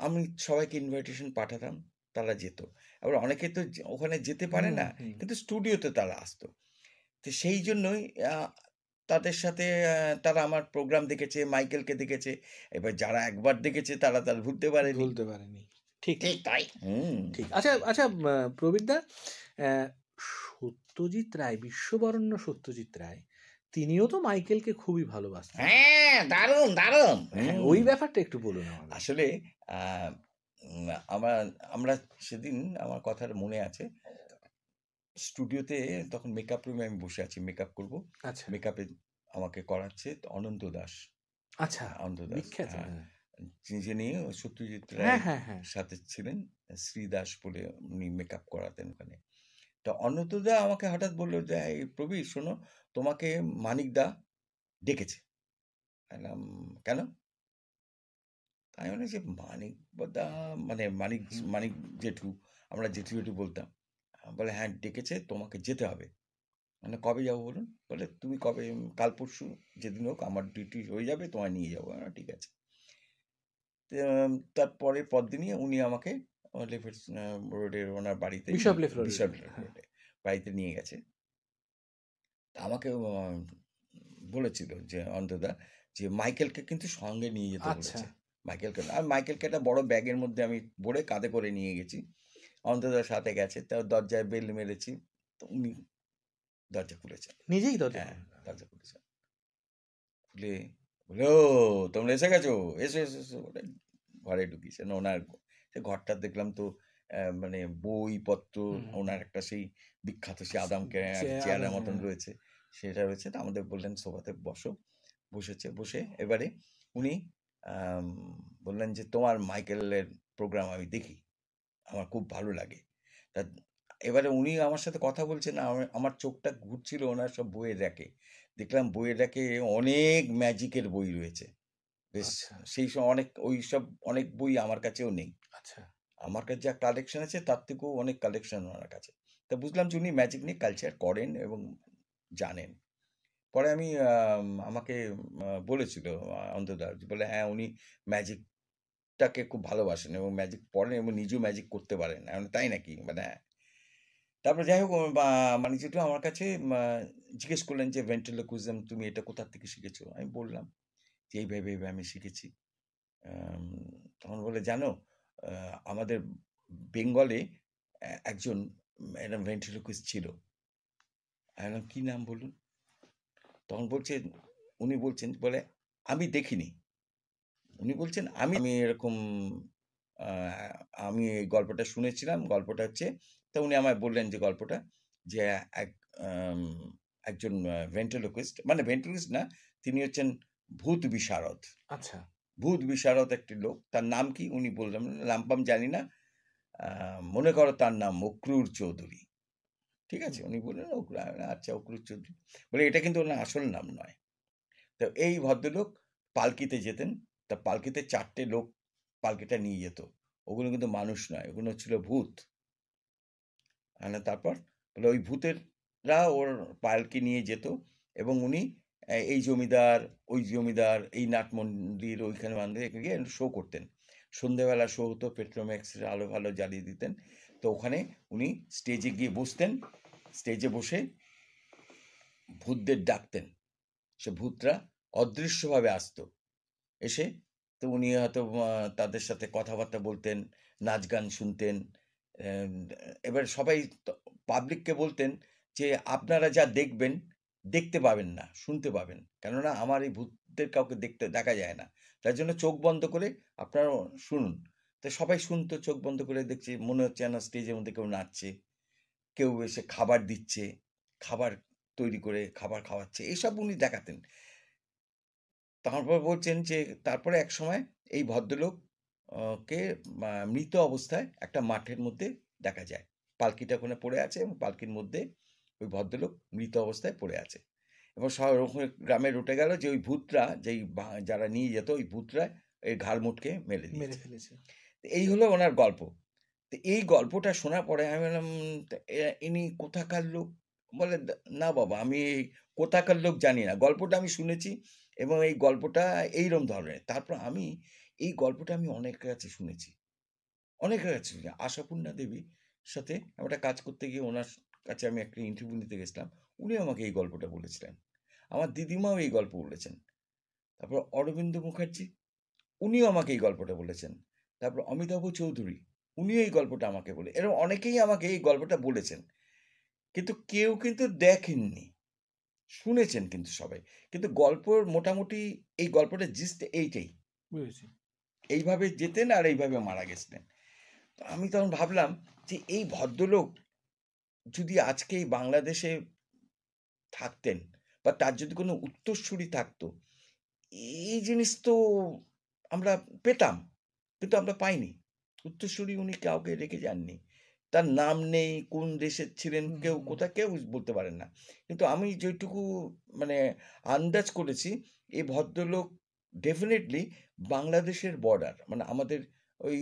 আমি সবাইকে ইনভাইটেশন পাঠাতাম তারা যেত এবার অনেকে তো ওখানে যেতে পারে না কিন্তু স্টুডিওতে তারা আসতো তো সেই জন্যই তাদের সাথে তারা আমার প্রোগ্রাম দেখেছে মাইকেলকে দেখেছে এবার যারা একবার দেখেছে তারা তার ভুলতে পারে ভুলতে পারেনি ঠিক ঠিক তাই ঠিক আচ্ছা আচ্ছা প্রবীরদা সত্যজিৎ রায় বিশ্ববরণ্য সত্যজিৎ রায় তিনিও তো মাইকেলকে খুবই ভালোবাসতেন হ্যাঁ দারুণ দারুণ হ্যাঁ, ওই ব্যাপারটা একটু বলুন আসলে আমরা আমরা সেদিন আমার কথার মনে আছে স্টুডিওতে তখন মেকআপ রুমে আমি বসে আছি মেকআপ করব আচ্ছা মেকআপে আমাকে করাচ্ছে অনন্ত দাস আচ্ছা হ্যাঁ, অনন্ত দাস হ্যাঁ, যিনি সত্যজিৎ হ্যাঁ, রায় সাথে ছিলেন শ্রীদাস বলে উনি মেকআপ করাতেন ওখানে তা দা আমাকে হঠাৎ বললো যে এই প্রবি শোনো তোমাকে মানিক দা ডেকেছে কেন আমি মনে যে মানিক দা মানে মানিক মানিক জেঠু আমরা জেঠু জেঠু বলতাম বলে হ্যাঁ ডেকেছে তোমাকে যেতে হবে মানে কবে যাবো বলুন বলে তুমি কবে কাল পরশু যেদিন হোক আমার ডিউটি হয়ে যাবে তোমায় নিয়ে যাবো হ্যাঁ, ঠিক আছে তারপরে পরদিনই উনি আমাকে লেফের রোডের ওনার বাড়িতে হ্যাঁ। বাড়িতে নিয়ে গেছে আমাকে বলেছিল যে অন্তদা যে মাইকেলকে কিন্তু সঙ্গে নিয়ে যেতে আচ্ছা। বলেছে মাইকেলকে আর মাইকেলকে একটা বড় ব্যাগের মধ্যে আমি ভরে কাঁধে করে নিয়ে গেছি অন্তত সাথে গেছে তার দরজায় বেল মেরেছি তো উনি দরজা খুলেছেন নিজেই দরজা হ্যাঁ দরজা খুলেছেন খুলে ও তোমরা এসে গেছো এসো এসো এসো ঘরে ঢুকিয়েছেন ওনার সে ঘরটা দেখলাম তো মানে বইপত্র ওনার একটা সেই বিখ্যাত সেই আদাম চেয়ারের মতন হ্যাঁ। রয়েছে সেটা রয়েছে আমাদের বললেন সোফাতে বসো বসেছে বসে এবারে উনি বললেন যে তোমার মাইকেলের প্রোগ্রাম আমি দেখি আমার খুব ভালো লাগে তা এবারে উনি আমার সাথে কথা বলছেন আমার চোখটা ঘুরছিল ওনার সব বইয়ের র্যাকে দেখলাম বইয়ের র্যাকে অনেক ম্যাজিকের বই রয়েছে বেশ আচ্ছা। সেই সব অনেক ওই সব অনেক বই আমার কাছেও নেই আচ্ছা আমার কাছে যা কালেকশন আছে তার থেকেও অনেক কালেকশন ওনার কাছে তা বুঝলাম যে উনি ম্যাজিক নিয়ে কালচার করেন এবং জানেন পরে আমি আমাকে বলেছিল অন্তদা বলে হ্যাঁ উনি ম্যাজিক ম্যাজিকটাকে খুব ভালোবাসেন এবং ম্যাজিক পড়েন এবং নিজেও ম্যাজিক করতে পারেন এমন তাই নাকি মানে হ্যাঁ তারপরে যাই হোক মানে যেটা আমার কাছে জিজ্ঞেস করলেন যে ভেন্টিলোকুজম তুমি এটা কোথার থেকে শিখেছো আমি বললাম যে এইভাবে এইভাবে আমি শিখেছি তখন বলে জানো আমাদের বেঙ্গলে একজন ম্যাডাম ভেন্টিলোকুজ ছিল কি নাম বলুন তখন বলছে উনি বলছেন বলে আমি দেখিনি উনি বলছেন আমি আমি এরকম আমি এই গল্পটা শুনেছিলাম গল্পটা হচ্ছে তা উনি আমায় বললেন যে গল্পটা যে এক একজন ভেন্টালোকিস্ট মানে ভেন্টালোকিস্ট না তিনি হচ্ছেন ভূত বিশারদ আচ্ছা ভূত বিশারদ একটি লোক তার নাম কি উনি বললাম নামপাম জানি না মনে করো তার নাম অক্রুর চৌধুরী ঠিক আছে উনি বললেন আচ্ছা অক্রুর চৌধুরী বলে এটা কিন্তু ওনার আসল নাম নয় তো এই ভদ্রলোক পালকিতে যেতেন তা পালকিতে চারটে লোক পালকিটা নিয়ে যেত ওগুলো কিন্তু মানুষ নয় ওগুলো ছিল ভূত হ্যাঁ তারপর বলে ওই ভূতেররা ওর পালকি নিয়ে যেত এবং উনি এই জমিদার ওই জমিদার এই নাট মন্দির ওইখানে মন্দির গিয়ে শো করতেন সন্ধেবেলা শো হতো পেট্রোম্যাক্সের আলো ভালো জ্বালিয়ে দিতেন তো ওখানে উনি স্টেজে গিয়ে বসতেন স্টেজে বসে ভূতদের ডাকতেন সে ভূতরা অদৃশ্যভাবে আসতো এসে তো উনি হয়তো তাদের সাথে কথাবার্তা বলতেন নাচ গান শুনতেন এবার সবাই পাবলিককে বলতেন যে আপনারা যা দেখবেন দেখতে পাবেন না শুনতে পাবেন কেননা আমার এই ভূতদের কাউকে দেখতে দেখা যায় না তার জন্য চোখ বন্ধ করে আপনারা শুনুন তো সবাই শুনতো চোখ বন্ধ করে দেখছে মনে হচ্ছে না স্টেজের মধ্যে কেউ নাচছে কেউ এসে খাবার দিচ্ছে খাবার তৈরি করে খাবার খাওয়াচ্ছে এইসব উনি দেখাতেন তারপর বলছেন যে তারপরে এক সময় এই ভদ্রলোক কে মৃত অবস্থায় একটা মাঠের মধ্যে দেখা যায় পালকিটা ওখানে পড়ে আছে এবং পালকির মধ্যে ওই ভদ্রলোক মৃত অবস্থায় পড়ে আছে এবং গ্রামে রুটে গেল যে ওই ভূতরা যেই যারা নিয়ে যেত ওই ভূতরা এই ঘাড়মুটকে মুটকে মেলে মেরে ফেলেছে এই হলো ওনার গল্প তো এই গল্পটা শোনার পরে আমি বললাম ইনি কোথাকার লোক বলে না বাবা আমি কোথাকার লোক জানি না গল্পটা আমি শুনেছি এবং এই গল্পটা এইরকম ধরনের তারপর আমি এই গল্পটা আমি অনেকের কাছে শুনেছি অনেকের কাছে শুনেছি আশাপূর্ণা দেবীর সাথে একটা কাজ করতে গিয়ে ওনার কাছে আমি একটা ইন্টারভিউ নিতে গেছিলাম উনি আমাকে এই গল্পটা বলেছিলেন আমার দিদিমাও এই গল্প বলেছেন তারপর অরবিন্দ মুখার্জি উনিও আমাকে এই গল্পটা বলেছেন তারপর অমিতাভ চৌধুরী উনিও এই গল্পটা আমাকে বলে এরকম অনেকেই আমাকে এই গল্পটা বলেছেন কিন্তু কেউ কিন্তু দেখেননি শুনেছেন কিন্তু সবাই কিন্তু গল্প মোটামুটি এই গল্পটা জিস্ট এইটাই বুঝেছি এইভাবে যেতেন আর এইভাবে মারা গেছিলেন তো আমি তখন ভাবলাম যে এই ভদ্রলোক যদি আজকে এই বাংলাদেশে থাকতেন বা তার যদি কোনো উত্তরসূরি থাকতো এই জিনিস তো আমরা পেতাম কিন্তু আমরা পাইনি উত্তরসূরি উনি কাউকে রেখে যাননি তার নাম নেই কোন দেশের ছিলেন কেউ কোথায় কেউ বলতে পারেন না কিন্তু আমি যেটুকু মানে আন্দাজ করেছি এই ভদ্রলোক ডেফিনেটলি বাংলাদেশের বর্ডার মানে আমাদের ওই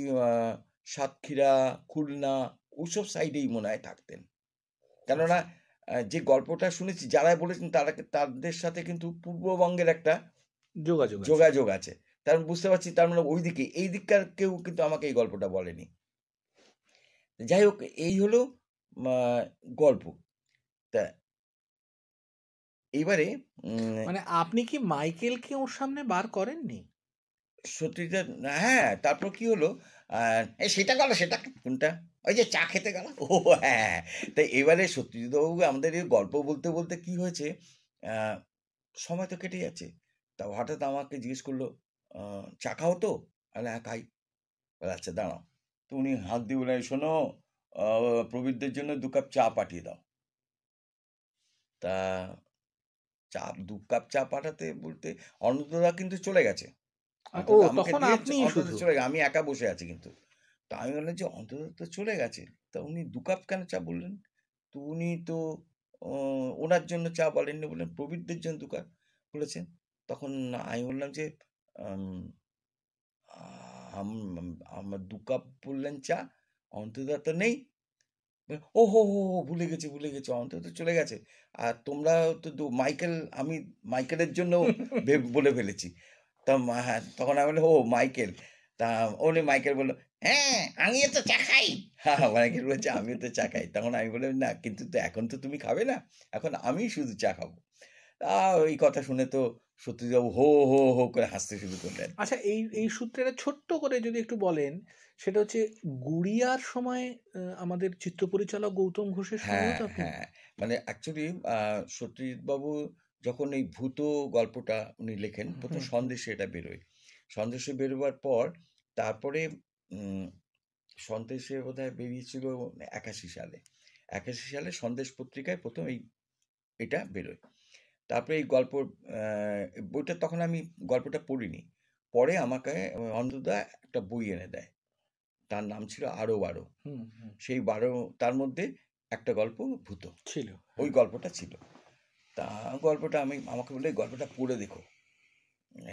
সাতক্ষীরা খুলনা ওইসব সাইডেই মনে হয় থাকতেন কেননা আচ্ছা। যে গল্পটা শুনেছি যারা বলেছেন তারা তাদের সাথে কিন্তু পূর্ববঙ্গের একটা যোগাযোগ যোগাযোগ আছে তার মানে বুঝতে পারছি তার মানে ওই দিকে এই দিককার কেউ কিন্তু আমাকে এই গল্পটা বলেনি যাই হোক এই হলো গল্প তা এবারে মানে আপনি কি মাইকেলকে ওর সামনে বার করেননি সত্যিটা হ্যাঁ তারপর কি হলো সেটা গেল সেটা কোনটা ওই যে চা খেতে গেল ও হ্যাঁ, হ্যাঁ, হ্যাঁ। তাই এবারে সত্যজিৎবাবু আমাদের এই গল্প বলতে বলতে কি হয়েছে সময় তো কেটে যাচ্ছে তা হঠাৎ আমাকে জিজ্ঞেস করলো চা খাও তো হ্যাঁ খাই আচ্ছা দাঁড়াও তো উনি হাত দিয়ে বলে শোনো প্রবীরদের জন্য দু কাপ চা পাঠিয়ে দাও তা চা দু কাপ চা পাঠাতে বলতে অন্নদাদা কিন্তু চলে গেছে আমি একা বসে আছি কিন্তু তা আমি বললাম যে অন্তদা তো চলে গেছে তা উনি দু কাপ কেন চা বললেন তো উনি তো ওনার জন্য চা বলেননি বললেন প্রবীরদের জন্য দু কাপ বলেছেন তখন আমি বললাম যে আমার দু কাপ বললেন চা অন্তদা তো নেই ও হো হো হো ভুলে গেছি ভুলে গেছি অন্তত চলে গেছে আর তোমরা তো মাইকেল আমি মাইকেলের জন্য বলে ফেলেছি তা হ্যাঁ তখন আমি বলি ও মাইকেল তা উনি মাইকেল বললো হ্যাঁ আমিও তো চা খাই হ্যাঁ মাইকেল বলছে আমিও তো চা খাই তখন আমি বললাম না কিন্তু তো এখন তো তুমি খাবে না এখন আমি শুধু চা খাবো তা ওই কথা শুনে তো সত্যজিৎবাবু হো হো হো করে হাসতে শুরু করলেন আচ্ছা এই এই সূত্রটা ছোট্ট করে যদি একটু বলেন সেটা হচ্ছে গুড়িয়ার সময় আমাদের চিত্র পরিচালক গৌতম ঘোষের হ্যাঁ হ্যাঁ মানে অ্যাকচুয়ালি সত্যজিৎবাবু যখন এই ভূত গল্পটা উনি লেখেন প্রথম সন্দেশে এটা বেরোয় সন্দেশে বেরোবার পর তারপরে সন্দেশে বোধ হয় বেরিয়েছিল একাশি সালে একাশি সালে সন্দেশ পত্রিকায় প্রথম এই এটা বেরোয় তারপরে এই গল্প বইটা তখন আমি গল্পটা পড়িনি পরে আমাকে অন্ধদা একটা বই এনে দেয় তার নাম ছিল আরো বারো সেই বারো তার মধ্যে একটা গল্প ভূত ছিল হ্যাঁ। ওই গল্পটা ছিল তা গল্পটা আমি আমাকে বলে গল্পটা পড়ে দেখো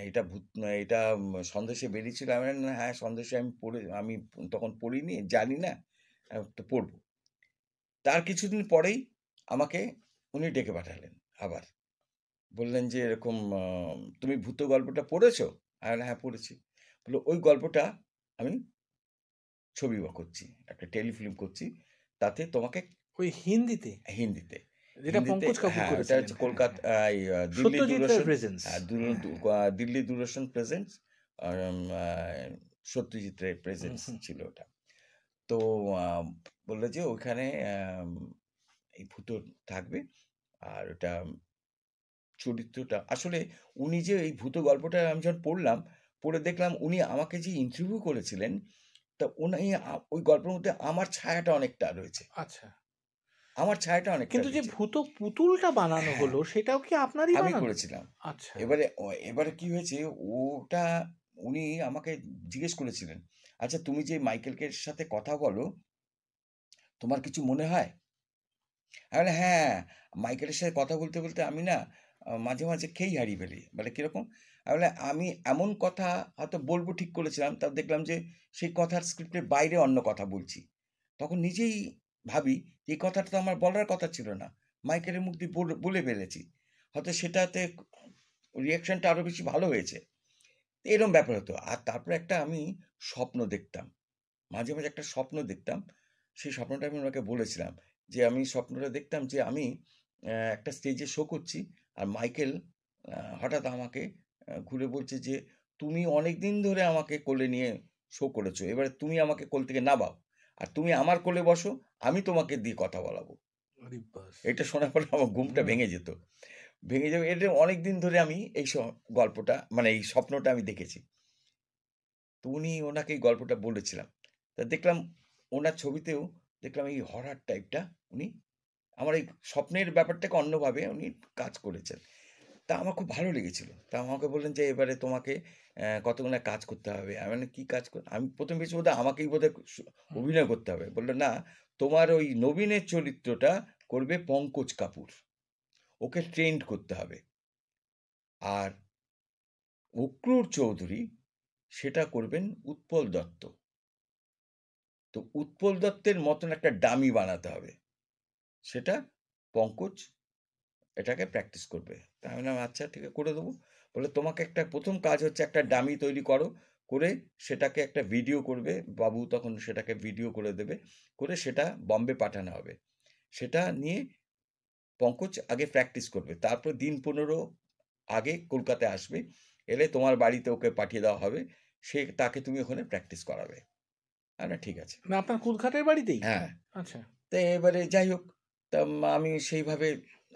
এটা ভূত এটা সন্দেশে বেরিয়েছিল আমি হ্যাঁ সন্দেশে আমি পড়ে আমি তখন পড়িনি জানি না তো পড়ব তার কিছুদিন পরেই আমাকে উনি ডেকে পাঠালেন আবার বললেন যে এরকম তুমি ভূত গল্পটা পড়েছো হ্যাঁ, আর হ্যাঁ পড়েছি বললো ওই গল্পটা আমি ছবি করছি একটা টেলিফিল্ম করছি তাতে তোমাকে ওই হিন্দিতে হিন্দিতে দিল্লি দূরদর্শন প্রেজেন্স সত্যজিৎ রায় প্রেজেন্স ছিল ওটা তো বললো যে ওইখানে এই ভূত থাকবে আর ওটা চরিত্রটা আসলে উনি যে এই ভূত গল্পটা আমি যখন পড়লাম পড়ে দেখলাম উনি আমাকে যে ইন্টারভিউ করেছিলেন তা উনি ওই গল্পের মধ্যে আমার ছায়াটা অনেকটা রয়েছে আচ্ছা আমার ছায়াটা অনেক কিন্তু যে ভূত পুতুলটা বানানো হ্যাঁ। হলো সেটাও কি আপনারই আমি করেছিলাম আচ্ছা এবারে এবারে কি হয়েছে ওটা উনি আমাকে জিজ্ঞেস করেছিলেন আচ্ছা তুমি যে মাইকেলকে সাথে কথা বলো তোমার কিছু মনে হয় হ্যাঁ মাইকেলের সাথে কথা বলতে বলতে আমি না মাঝে মাঝে খেয়েই হারিয়ে ফেলি বলে কীরকম বলে আমি এমন কথা হয়তো বলবো ঠিক করেছিলাম তা দেখলাম যে সেই কথার স্ক্রিপ্টের বাইরে অন্য কথা বলছি তখন নিজেই ভাবি যে এই কথাটা তো আমার বলার কথা ছিল না মাইকেলের মুখ দিয়ে বলে ফেলেছি হয়তো সেটাতে রিয়াকশানটা আরও বেশি ভালো হয়েছে এরম ব্যাপার হতো আর তারপরে একটা আমি স্বপ্ন দেখতাম মাঝে মাঝে একটা স্বপ্ন দেখতাম সেই স্বপ্নটা আমি ওনাকে বলেছিলাম যে আমি স্বপ্নটা দেখতাম যে আমি একটা স্টেজে শো করছি আর মাইকেল হঠাৎ আমাকে ঘুরে বলছে যে তুমি অনেক দিন ধরে আমাকে কোলে নিয়ে শো করেছো এবারে তুমি আমাকে কোল থেকে বাও আর তুমি আমার কোলে বসো আমি তোমাকে দিয়ে কথা বলাবো এটা শোনার পরে আমার ঘুমটা ভেঙে যেত ভেঙে যাবে এটা অনেক দিন ধরে আমি এই গল্পটা মানে এই স্বপ্নটা আমি দেখেছি তো উনি ওনাকে এই গল্পটা বলেছিলাম তা দেখলাম ওনার ছবিতেও দেখলাম এই হরার টাইপটা উনি আমার এই স্বপ্নের ব্যাপারটাকে অন্যভাবে উনি কাজ করেছেন তা আমার খুব ভালো লেগেছিল তা আমাকে বললেন যে এবারে তোমাকে কতগুলো কাজ করতে হবে আমি মানে কী কাজ কর আমি প্রথম কিছু বোধহয় আমাকেই বোধহয় অভিনয় করতে হবে বলল না তোমার ওই নবীনের চরিত্রটা করবে পঙ্কজ কাপুর ওকে ট্রেন্ড করতে হবে আর অক্রুর চৌধুরী সেটা করবেন উৎপল দত্ত তো উৎপল দত্তের মতন একটা ডামি বানাতে হবে সেটা পঙ্কজ এটাকে প্র্যাকটিস করবে তা আমি বললাম আচ্ছা ঠিক করে দেবো বলে তোমাকে একটা প্রথম কাজ হচ্ছে একটা ডামি তৈরি করো করে সেটাকে একটা ভিডিও করবে বাবু তখন সেটাকে ভিডিও করে দেবে করে সেটা বম্বে পাঠানো হবে সেটা নিয়ে পঙ্কজ আগে প্র্যাকটিস করবে তারপর দিন পনেরো আগে কলকাতায় আসবে এলে তোমার বাড়িতে ওকে পাঠিয়ে দেওয়া হবে সে তাকে তুমি ওখানে প্র্যাকটিস করাবে না ঠিক আছে মানে আপনার কলকাতার বাড়িতেই হ্যাঁ আচ্ছা তো এবারে যাই হোক তা আমি সেইভাবে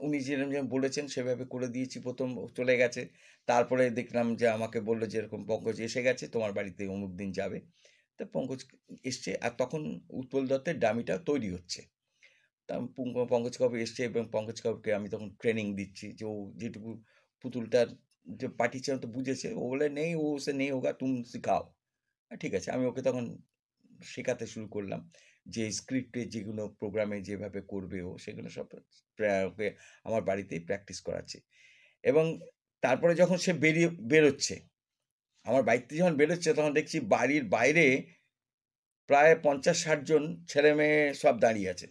উনি যেরকম যেরকম বলেছেন সেভাবে করে দিয়েছি প্রথম চলে গেছে তারপরে দেখলাম যে আমাকে বললো যে এরকম পঙ্কজ এসে গেছে তোমার বাড়িতে অমুক দিন যাবে তা পঙ্কজ এসছে আর তখন উৎপল দত্তের ডামিটা তৈরি হচ্ছে তা পঙ্কজ কাবু এসছে এবং পঙ্কজ কাবুকে আমি তখন ট্রেনিং দিচ্ছি যে ও যেটুকু পুতুলটার যে পাঠিয়েছে তো বুঝেছে ও বলে নেই ও সে নেই হোগা তুমি শিখাও ঠিক আছে আমি ওকে তখন শেখাতে শুরু করলাম যে স্ক্রিপ্টে যেগুলো প্রোগ্রামে যেভাবে করবে ও সেগুলো সব আমার বাড়িতেই প্র্যাকটিস করাচ্ছে এবং তারপরে যখন সে বেরিয়ে বেরোচ্ছে আমার বাড়িতে যখন বেরোচ্ছে তখন দেখছি বাড়ির বাইরে প্রায় পঞ্চাশ ষাট জন ছেলে মেয়ে সব দাঁড়িয়ে আছে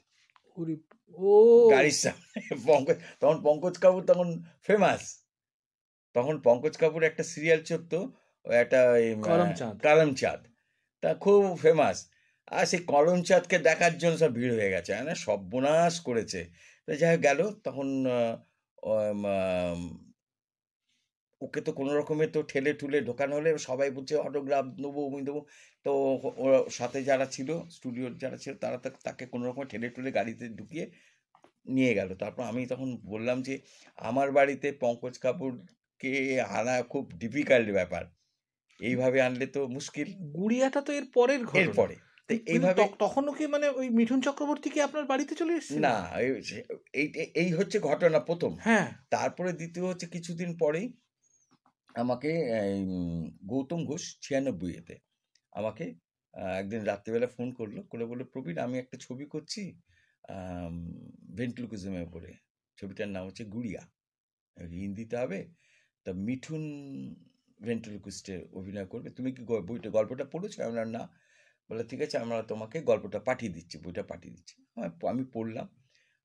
ও গাড়ির সামনে পঙ্কজ তখন পঙ্কজ কাপুর তখন ফেমাস তখন পঙ্কজ কাপুর একটা সিরিয়াল চলতো একটা কালামচাঁদ কালামচাঁদ তা খুব ফেমাস আর সেই করণ চাঁদকে দেখার জন্য সব ভিড় হয়ে গেছে মানে সর্বনাশ করেছে যাই হোক গেল তখন ওকে তো কোনো রকমে তো ঠেলে ঠুলে ঢোকানো হলে সবাই বলছে অটোগ্রাফ নেবো উমি দেবো তো ওর সাথে যারা ছিল স্টুডিওর যারা ছিল তারা তাকে কোনো রকমে ঠেলে ঠুলে গাড়িতে ঢুকিয়ে নিয়ে গেল তারপর আমি তখন বললাম যে আমার বাড়িতে পঙ্কজ কাপুরকে আনা খুব ডিফিকাল্ট ব্যাপার এইভাবে আনলে তো মুশকিল গুড়িয়াটা তো এর পরের এর পরে তো মানে এইভাবে তখনও কি মানে ওই মিঠুন চক্রবর্তী কি আপনার বাড়িতে চলে এসেছে না এই হচ্ছে ঘটনা প্রথম হ্যাঁ তারপরে দ্বিতীয় হচ্ছে কিছুদিন পরেই আমাকে গৌতম ঘোষ ছিয়ানব্বই এতে আমাকে একদিন রাত্রিবেলা ফোন করলো করে বললো প্রবীণ আমি একটা ছবি করছি ভেন্টিলুকিজমের উপরে ছবিটার নাম হচ্ছে গুড়িয়া হিন্দিতে হবে তা মিঠুন ভেন্টিলুকিস্টের অভিনয় করবে তুমি কি বইটা গল্পটা পড়েছো আপনার না বলে ঠিক আছে আমরা তোমাকে গল্পটা পাঠিয়ে দিচ্ছি বইটা পাঠিয়ে দিচ্ছি হ্যাঁ আমি পড়লাম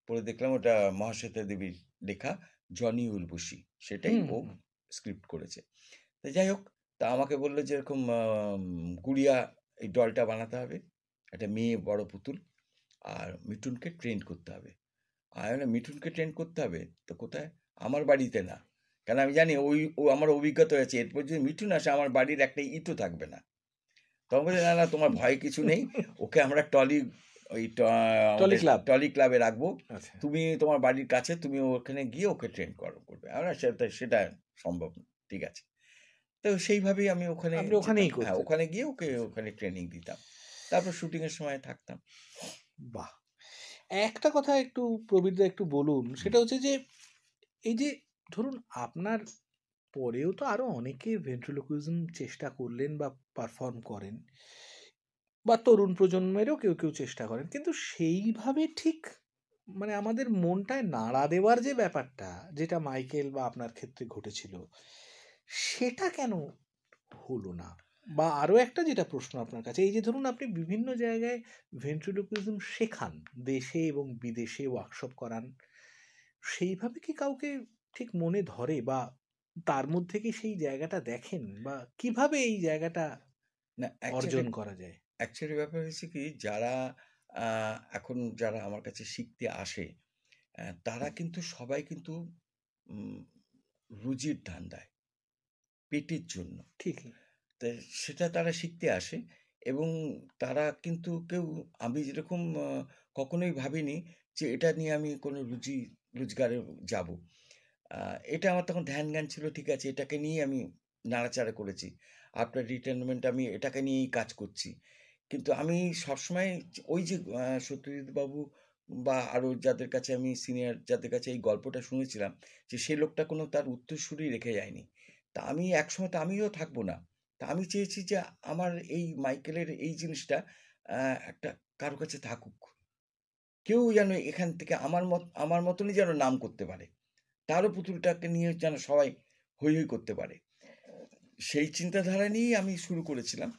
পড়ে দেখলাম ওটা মহাশ্বেতা দেবীর লেখা জনি উর্বশী সেটাই ও স্ক্রিপ্ট করেছে তো যাই হোক তা আমাকে বললো যে এরকম গুড়িয়া এই ডলটা বানাতে হবে একটা মেয়ে বড় পুতুল আর মিঠুনকে ট্রেন করতে হবে আর মিঠুনকে ট্রেন করতে হবে তো কোথায় আমার বাড়িতে না কেন আমি জানি ওই ও আমার অভিজ্ঞতা হয়েছে এরপর যদি মিঠুন আসে আমার বাড়ির একটা ইটও থাকবে না তখন বলছে না না তোমার ভয় কিছু নেই ওকে আমরা টলি ওই টলি ক্লাব টলি ক্লাবে রাখবো আচ্ছা। তুমি তোমার বাড়ির কাছে তুমি ওখানে গিয়ে ওকে ট্রেন করো করবে আমরা সেটা সেটা সম্ভব ঠিক আছে তো সেইভাবেই আমি ওখানে ওখানেই হ্যাঁ ওখানে গিয়ে ওকে ওখানে ট্রেনিং দিতাম তারপর শুটিংয়ের সময় থাকতাম বাহ একটা কথা একটু প্রবীরদা একটু বলুন সেটা হচ্ছে যে এই যে ধরুন আপনার পরেও তো আরও অনেকে ভেন্ট্রিলোকুইজম চেষ্টা করলেন বা পারফর্ম করেন বা তরুণ প্রজন্মেরও কেউ কেউ চেষ্টা করেন কিন্তু সেইভাবে ঠিক মানে আমাদের মনটায় নাড়া দেওয়ার যে ব্যাপারটা যেটা মাইকেল বা আপনার ক্ষেত্রে ঘটেছিল সেটা কেন হলো না বা আরও একটা যেটা প্রশ্ন আপনার কাছে এই যে ধরুন আপনি বিভিন্ন জায়গায় ভেন্ট্রিলোকুইজম শেখান দেশে এবং বিদেশে ওয়ার্কশপ করান সেইভাবে কি কাউকে ঠিক মনে ধরে বা তার মধ্যে কি সেই জায়গাটা দেখেন বা কিভাবে এই জায়গাটা অর্জন করা যায় অ্যাকচুয়ালি ব্যাপার হয়েছে কি যারা এখন যারা আমার কাছে শিখতে আসে তারা কিন্তু সবাই কিন্তু রুজির ধান্দায় পেটের জন্য ঠিক সেটা তারা শিখতে আসে এবং তারা কিন্তু কেউ আমি যেরকম কখনোই ভাবিনি যে এটা নিয়ে আমি কোনো রুজি রোজগারে যাব এটা আমার তখন ধ্যান জ্ঞান ছিল ঠিক আছে এটাকে নিয়ে আমি নাড়াচাড়া করেছি আফটার রিটায়ারমেন্ট আমি এটাকে নিয়েই কাজ করছি কিন্তু আমি সবসময় ওই যে সত্যজিৎবাবু বা আরও যাদের কাছে আমি সিনিয়র যাদের কাছে এই গল্পটা শুনেছিলাম যে সেই লোকটা কোনো তার উত্তরসূরি রেখে যায়নি তা আমি একসময় তো আমিও থাকবো না তা আমি চেয়েছি যে আমার এই মাইকেলের এই জিনিসটা একটা কারো কাছে থাকুক কেউ যেন এখান থেকে আমার মত আমার মতনই যেন নাম করতে পারে তারও পুতুলটাকে নিয়ে যেন সবাই হৈ হৈ করতে পারে সেই চিন্তাধারা নিয়েই আমি শুরু করেছিলাম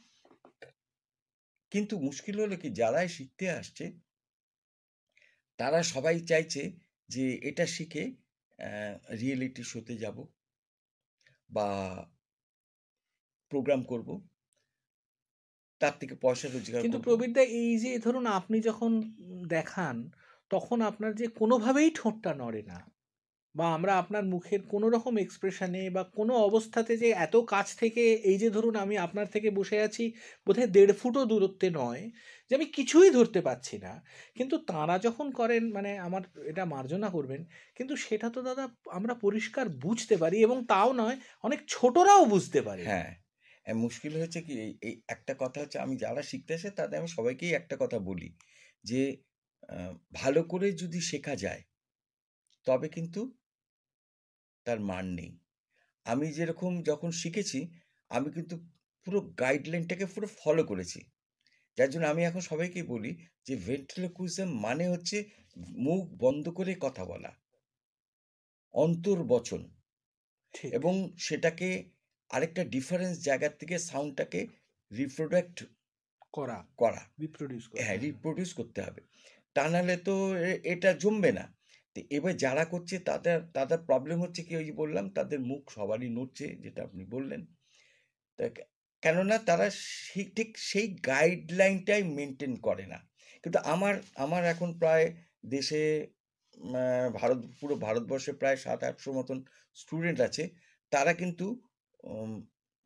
কিন্তু মুশকিল হলো কি যারাই শিখতে আসছে তারা সবাই চাইছে যে এটা শিখে রিয়েলিটি শোতে যাব বা প্রোগ্রাম করব তার থেকে পয়সা রোজগার কিন্তু প্রবীরদা এই যে ধরুন আপনি যখন দেখান তখন আপনার যে কোনোভাবেই ঠোঁটটা নড়ে না বা আমরা আপনার মুখের কোনো রকম এক্সপ্রেশনে বা কোনো অবস্থাতে যে এত কাছ থেকে এই যে ধরুন আমি আপনার থেকে বসে আছি বোধহয় দেড় ফুটও দূরত্বে নয় যে আমি কিছুই ধরতে পারছি না কিন্তু তাঁরা যখন করেন মানে আমার এটা মার্জনা করবেন কিন্তু সেটা তো দাদা আমরা পরিষ্কার বুঝতে পারি এবং তাও নয় অনেক ছোটরাও বুঝতে পারি হ্যাঁ মুশকিল হয়েছে কি এই একটা কথা হচ্ছে আমি যারা শিখতে আসে তাদের আমি সবাইকেই একটা কথা বলি যে ভালো করে যদি শেখা যায় তবে কিন্তু তার মান নেই আমি যেরকম যখন শিখেছি আমি কিন্তু পুরো গাইডলাইনটাকে পুরো ফলো করেছি যার জন্য আমি এখন সবাইকে বলি যে ভেন্টিলোকুইজম মানে হচ্ছে মুখ বন্ধ করে কথা বলা অন্তর্বচন এবং সেটাকে আরেকটা ডিফারেন্স জায়গার থেকে সাউন্ডটাকে রিপ্রোডাক্ট করা করা রিপ্রোডিউস হ্যাঁ রিপ্রোডিউস হ্যাঁ। করতে হবে টানালে তো এটা জমবে না তো এবার যারা করছে তাদের তাদের প্রবলেম হচ্ছে কি ওই যে বললাম তাদের মুখ সবারই নড়ছে যেটা আপনি বললেন তা কেননা তারা সেই ঠিক সেই গাইডলাইনটাই মেনটেন করে না কিন্তু আমার আমার এখন প্রায় দেশে ভারত পুরো ভারতবর্ষে প্রায় সাত আটশো মতন স্টুডেন্ট আছে তারা কিন্তু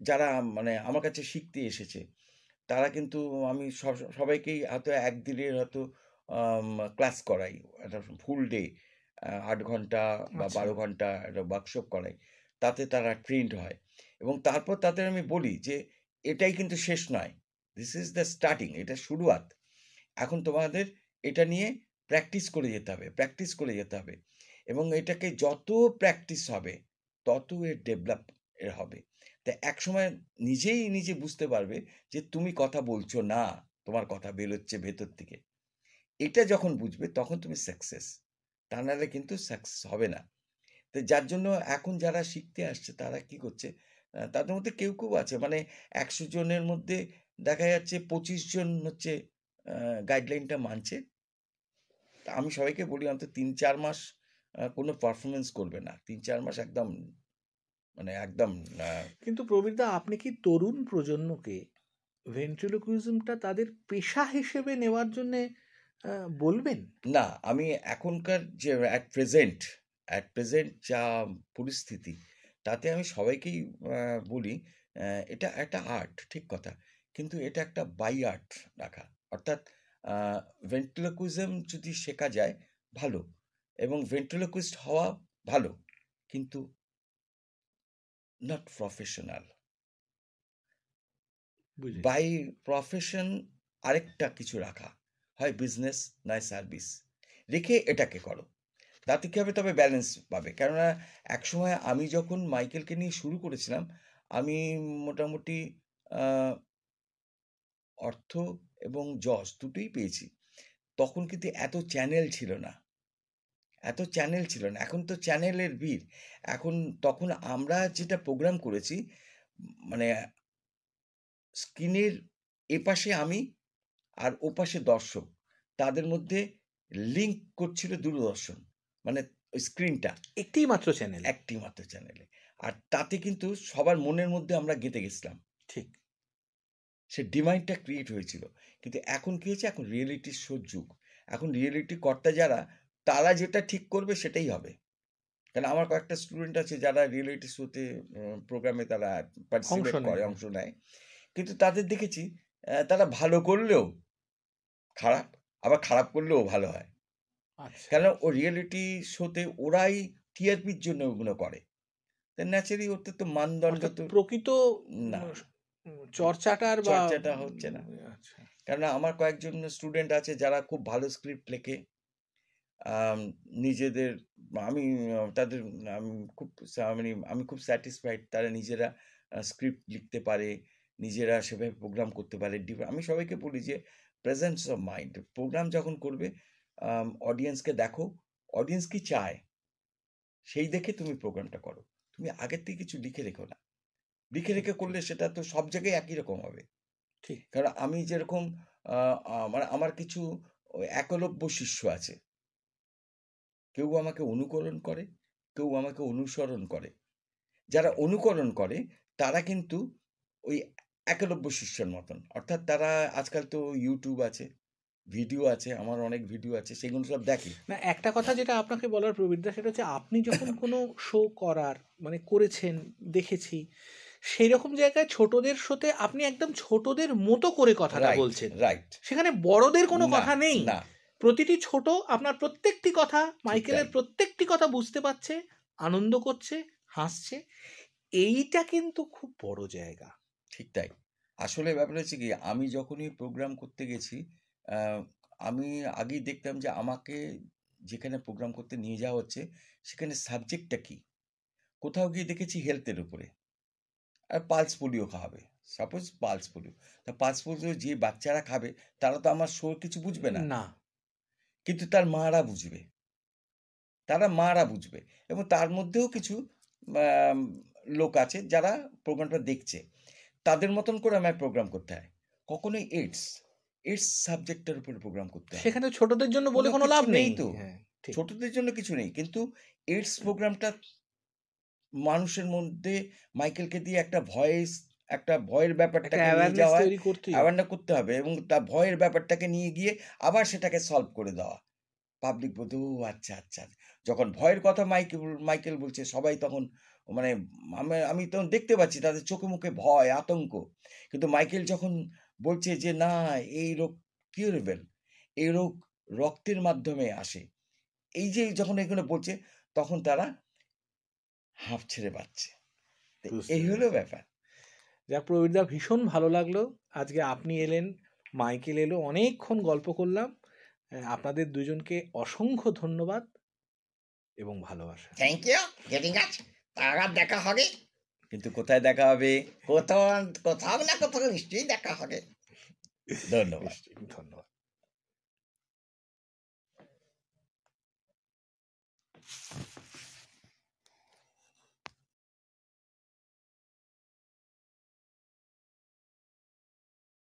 যারা মানে আমার কাছে শিখতে এসেছে তারা কিন্তু আমি সবাইকেই হয়তো একদিনের হয়তো ক্লাস করাই একটা ফুল ডে আট ঘন্টা বা আচ্ছা। বারো ঘন্টা একটা ওয়ার্কশপ করাই তাতে তারা ট্রেন্ড হয় এবং তারপর তাদের আমি বলি যে এটাই কিন্তু শেষ নয় দিস ইজ দ্য স্টার্টিং এটা শুরুয়াত এখন তোমাদের এটা নিয়ে প্র্যাকটিস করে যেতে হবে প্র্যাকটিস করে যেতে হবে এবং এটাকে যত প্র্যাকটিস হবে তত এর ডেভেলপ এর হবে তা একসময় নিজেই নিজে বুঝতে পারবে যে তুমি কথা বলছো না তোমার কথা বেরোচ্ছে ভেতর থেকে এটা যখন বুঝবে তখন তুমি সাকসেস টানালে কিন্তু সাকসেস হবে না তো যার জন্য এখন যারা শিখতে আসছে তারা কি করছে তাদের মধ্যে কেউ কেউ আছে মানে একশো জনের মধ্যে দেখা যাচ্ছে পঁচিশ জন হচ্ছে গাইডলাইনটা মানছে তা আমি সবাইকে বলি অন্তত তিন চার মাস কোনো পারফরমেন্স করবে না তিন চার মাস একদম মানে একদম কিন্তু প্রবীরদা আপনি কি তরুণ প্রজন্মকে ভেন্টিলোকুইজমটা তাদের পেশা হিসেবে নেওয়ার জন্যে হ্যাঁ, বলবেন না আমি এখনকার যে অ্যাট প্রেজেন্ট অ্যাট প্রেজেন্ট যা পরিস্থিতি তাতে আমি সবাইকেই বলি এটা একটা আর্ট ঠিক কথা কিন্তু এটা একটা বাই আর্ট রাখা অর্থাৎ ভেন্টিলোকুইজম যদি শেখা যায় ভালো এবং ভেন্টিলোকুইস্ট হওয়া ভালো কিন্তু নট প্রফেশনাল বাই প্রফেশন আরেকটা কিছু রাখা হয় বিজনেস নয় সার্ভিস রেখে এটাকে করো তাতে কী হবে তবে ব্যালেন্স পাবে কেননা একসময় আমি যখন মাইকেলকে নিয়ে শুরু করেছিলাম আমি মোটামুটি অর্থ এবং যশ দুটোই পেয়েছি তখন কিন্তু এত চ্যানেল ছিল না এত চ্যানেল ছিল না এখন তো চ্যানেলের ভিড় এখন তখন আমরা যেটা প্রোগ্রাম করেছি মানে স্ক্রিনের এপাশে আমি আর ওপাশে দর্শক তাদের মধ্যে লিঙ্ক করছিল দূরদর্শন মানে স্ক্রিনটা একটি মাত্র চ্যানেল একটি মাত্র চ্যানেলে আর তাতে কিন্তু সবার মনের মধ্যে আমরা গেঁথে গেছিলাম ঠিক সে ডিমান্ডটা ক্রিয়েট হয়েছিল কিন্তু এখন কী হয়েছে এখন রিয়েলিটির শোর যুগ এখন রিয়েলিটি কর্তা যারা তারা যেটা ঠিক করবে সেটাই হবে কেন আমার কয়েকটা স্টুডেন্ট আছে যারা রিয়েলিটি শোতে প্রোগ্রামে তারা পার্টিসিপেট করে অংশ নেয় কিন্তু তাদের দেখেছি তারা ভালো করলেও খারাপ আবার খারাপ করলেও ভালো হয় আচ্ছা। কেন ও রিয়েলিটি শোতে ওরাই টিআরপির জন্য ওগুলো করে ওতে তো মানদণ্ড তো প্রকৃত না চর্চাটার চর্চাটা হচ্ছে না আচ্ছা। আমার কয়েকজন স্টুডেন্ট আছে যারা খুব ভালো স্ক্রিপ্ট লেখে নিজেদের আমি তাদের আমি খুব মানে আমি খুব স্যাটিসফাইড তারা নিজেরা স্ক্রিপ্ট লিখতে পারে নিজেরা সেভাবে প্রোগ্রাম করতে পারে আমি সবাইকে বলি যে প্রেজেন্স অফ মাইন্ড প্রোগ্রাম যখন করবে অডিয়েন্সকে দেখো অডিয়েন্স কি চায় সেই দেখে তুমি প্রোগ্রামটা করো তুমি আগের থেকে কিছু লিখে রেখো না লিখে রেখে করলে সেটা তো সব জায়গায় একই রকম হবে ঠিক কারণ আমি যেরকম মানে আমার কিছু একলব্য শিষ্য আছে কেউ আমাকে অনুকরণ করে কেউ আমাকে অনুসরণ করে যারা অনুকরণ করে তারা কিন্তু ওই একানব্বই শিষ্যের মতন অর্থাৎ তারা আজকাল তো ইউটিউব আছে ভিডিও আছে আমার অনেক ভিডিও আছে সেগুলো সব দেখি না একটা কথা যেটা আপনাকে বলার প্রবীরদা সেটা হচ্ছে আপনি যখন কোনো শো করার মানে করেছেন দেখেছি সেই রকম জায়গায় ছোটদের সাথে আপনি একদম ছোটদের মতো করে কথাটা বলছেন রাইট সেখানে বড়দের কোনো কথা নেই না প্রতিটি ছোট আপনার প্রত্যেকটি কথা মাইকেলের প্রত্যেকটি কথা বুঝতে পারছে আনন্দ করছে হাসছে এইটা কিন্তু খুব বড় জায়গা ঠিক তাই আসলে ব্যাপার হচ্ছে কি আমি যখনই প্রোগ্রাম করতে গেছি আমি আগেই দেখতাম যে আমাকে যেখানে প্রোগ্রাম করতে নিয়ে যাওয়া হচ্ছে সেখানে সাবজেক্টটা কি কোথাও গিয়ে দেখেছি হেলথের উপরে আর পালস পোলিও খাওয়াবে সাপোজ পালস পোলিও তা পালস পোলিও যে বাচ্চারা খাবে তারা তো আমার শোর কিছু বুঝবে না না কিন্তু তার মারা বুঝবে তারা মারা বুঝবে এবং তার মধ্যেও কিছু লোক আছে যারা প্রোগ্রামটা দেখছে তাদের মতন করে আমায় প্রোগ্রাম করতে হয় কখনোই এইডস এইডস সাবজেক্টের উপরে প্রোগ্রাম করতে হয় সেখানে ছোটদের জন্য বলে কোনো লাভ নেই তো হ্যাঁ, ছোটদের জন্য কিছু নেই কিন্তু এইডস প্রোগ্রামটা মানুষের মধ্যে মাইকেলকে দিয়ে একটা ভয়েস একটা ভয়ের ব্যাপারটাকে করতে হবে এবং তা ভয়ের ব্যাপারটাকে নিয়ে গিয়ে আবার সেটাকে সলভ করে দেওয়া পাবলিক বলতে ও আচ্ছা আচ্ছা যখন ভয়ের কথা মাইকেল মাইকেল বলছে সবাই তখন মানে আমি আমি তখন দেখতে পাচ্ছি তাদের চোখে মুখে ভয় আতঙ্ক কিন্তু মাইকেল যখন বলছে যে না এই রোগ কিউরেবেল এই রোগ রক্তের মাধ্যমে আসে এই যে যখন এগুলো বলছে তখন তারা হাঁফ ছেড়ে পাচ্ছে এই হলো ব্যাপার যাক প্রবীরদা ভীষণ ভালো লাগলো আজকে আপনি এলেন মাইকেল এলো অনেকক্ষণ গল্প করলাম আপনাদের দুজনকে অসংখ্য ধন্যবাদ এবং ভালোবাসা থ্যাংক ইউ গেটিং আপ তারা দেখা হবে কিন্তু কোথায় দেখা হবে কোথাও কোথাও না কোথাও নিশ্চয়ই দেখা হবে ধন্যবাদ ধন্যবাদ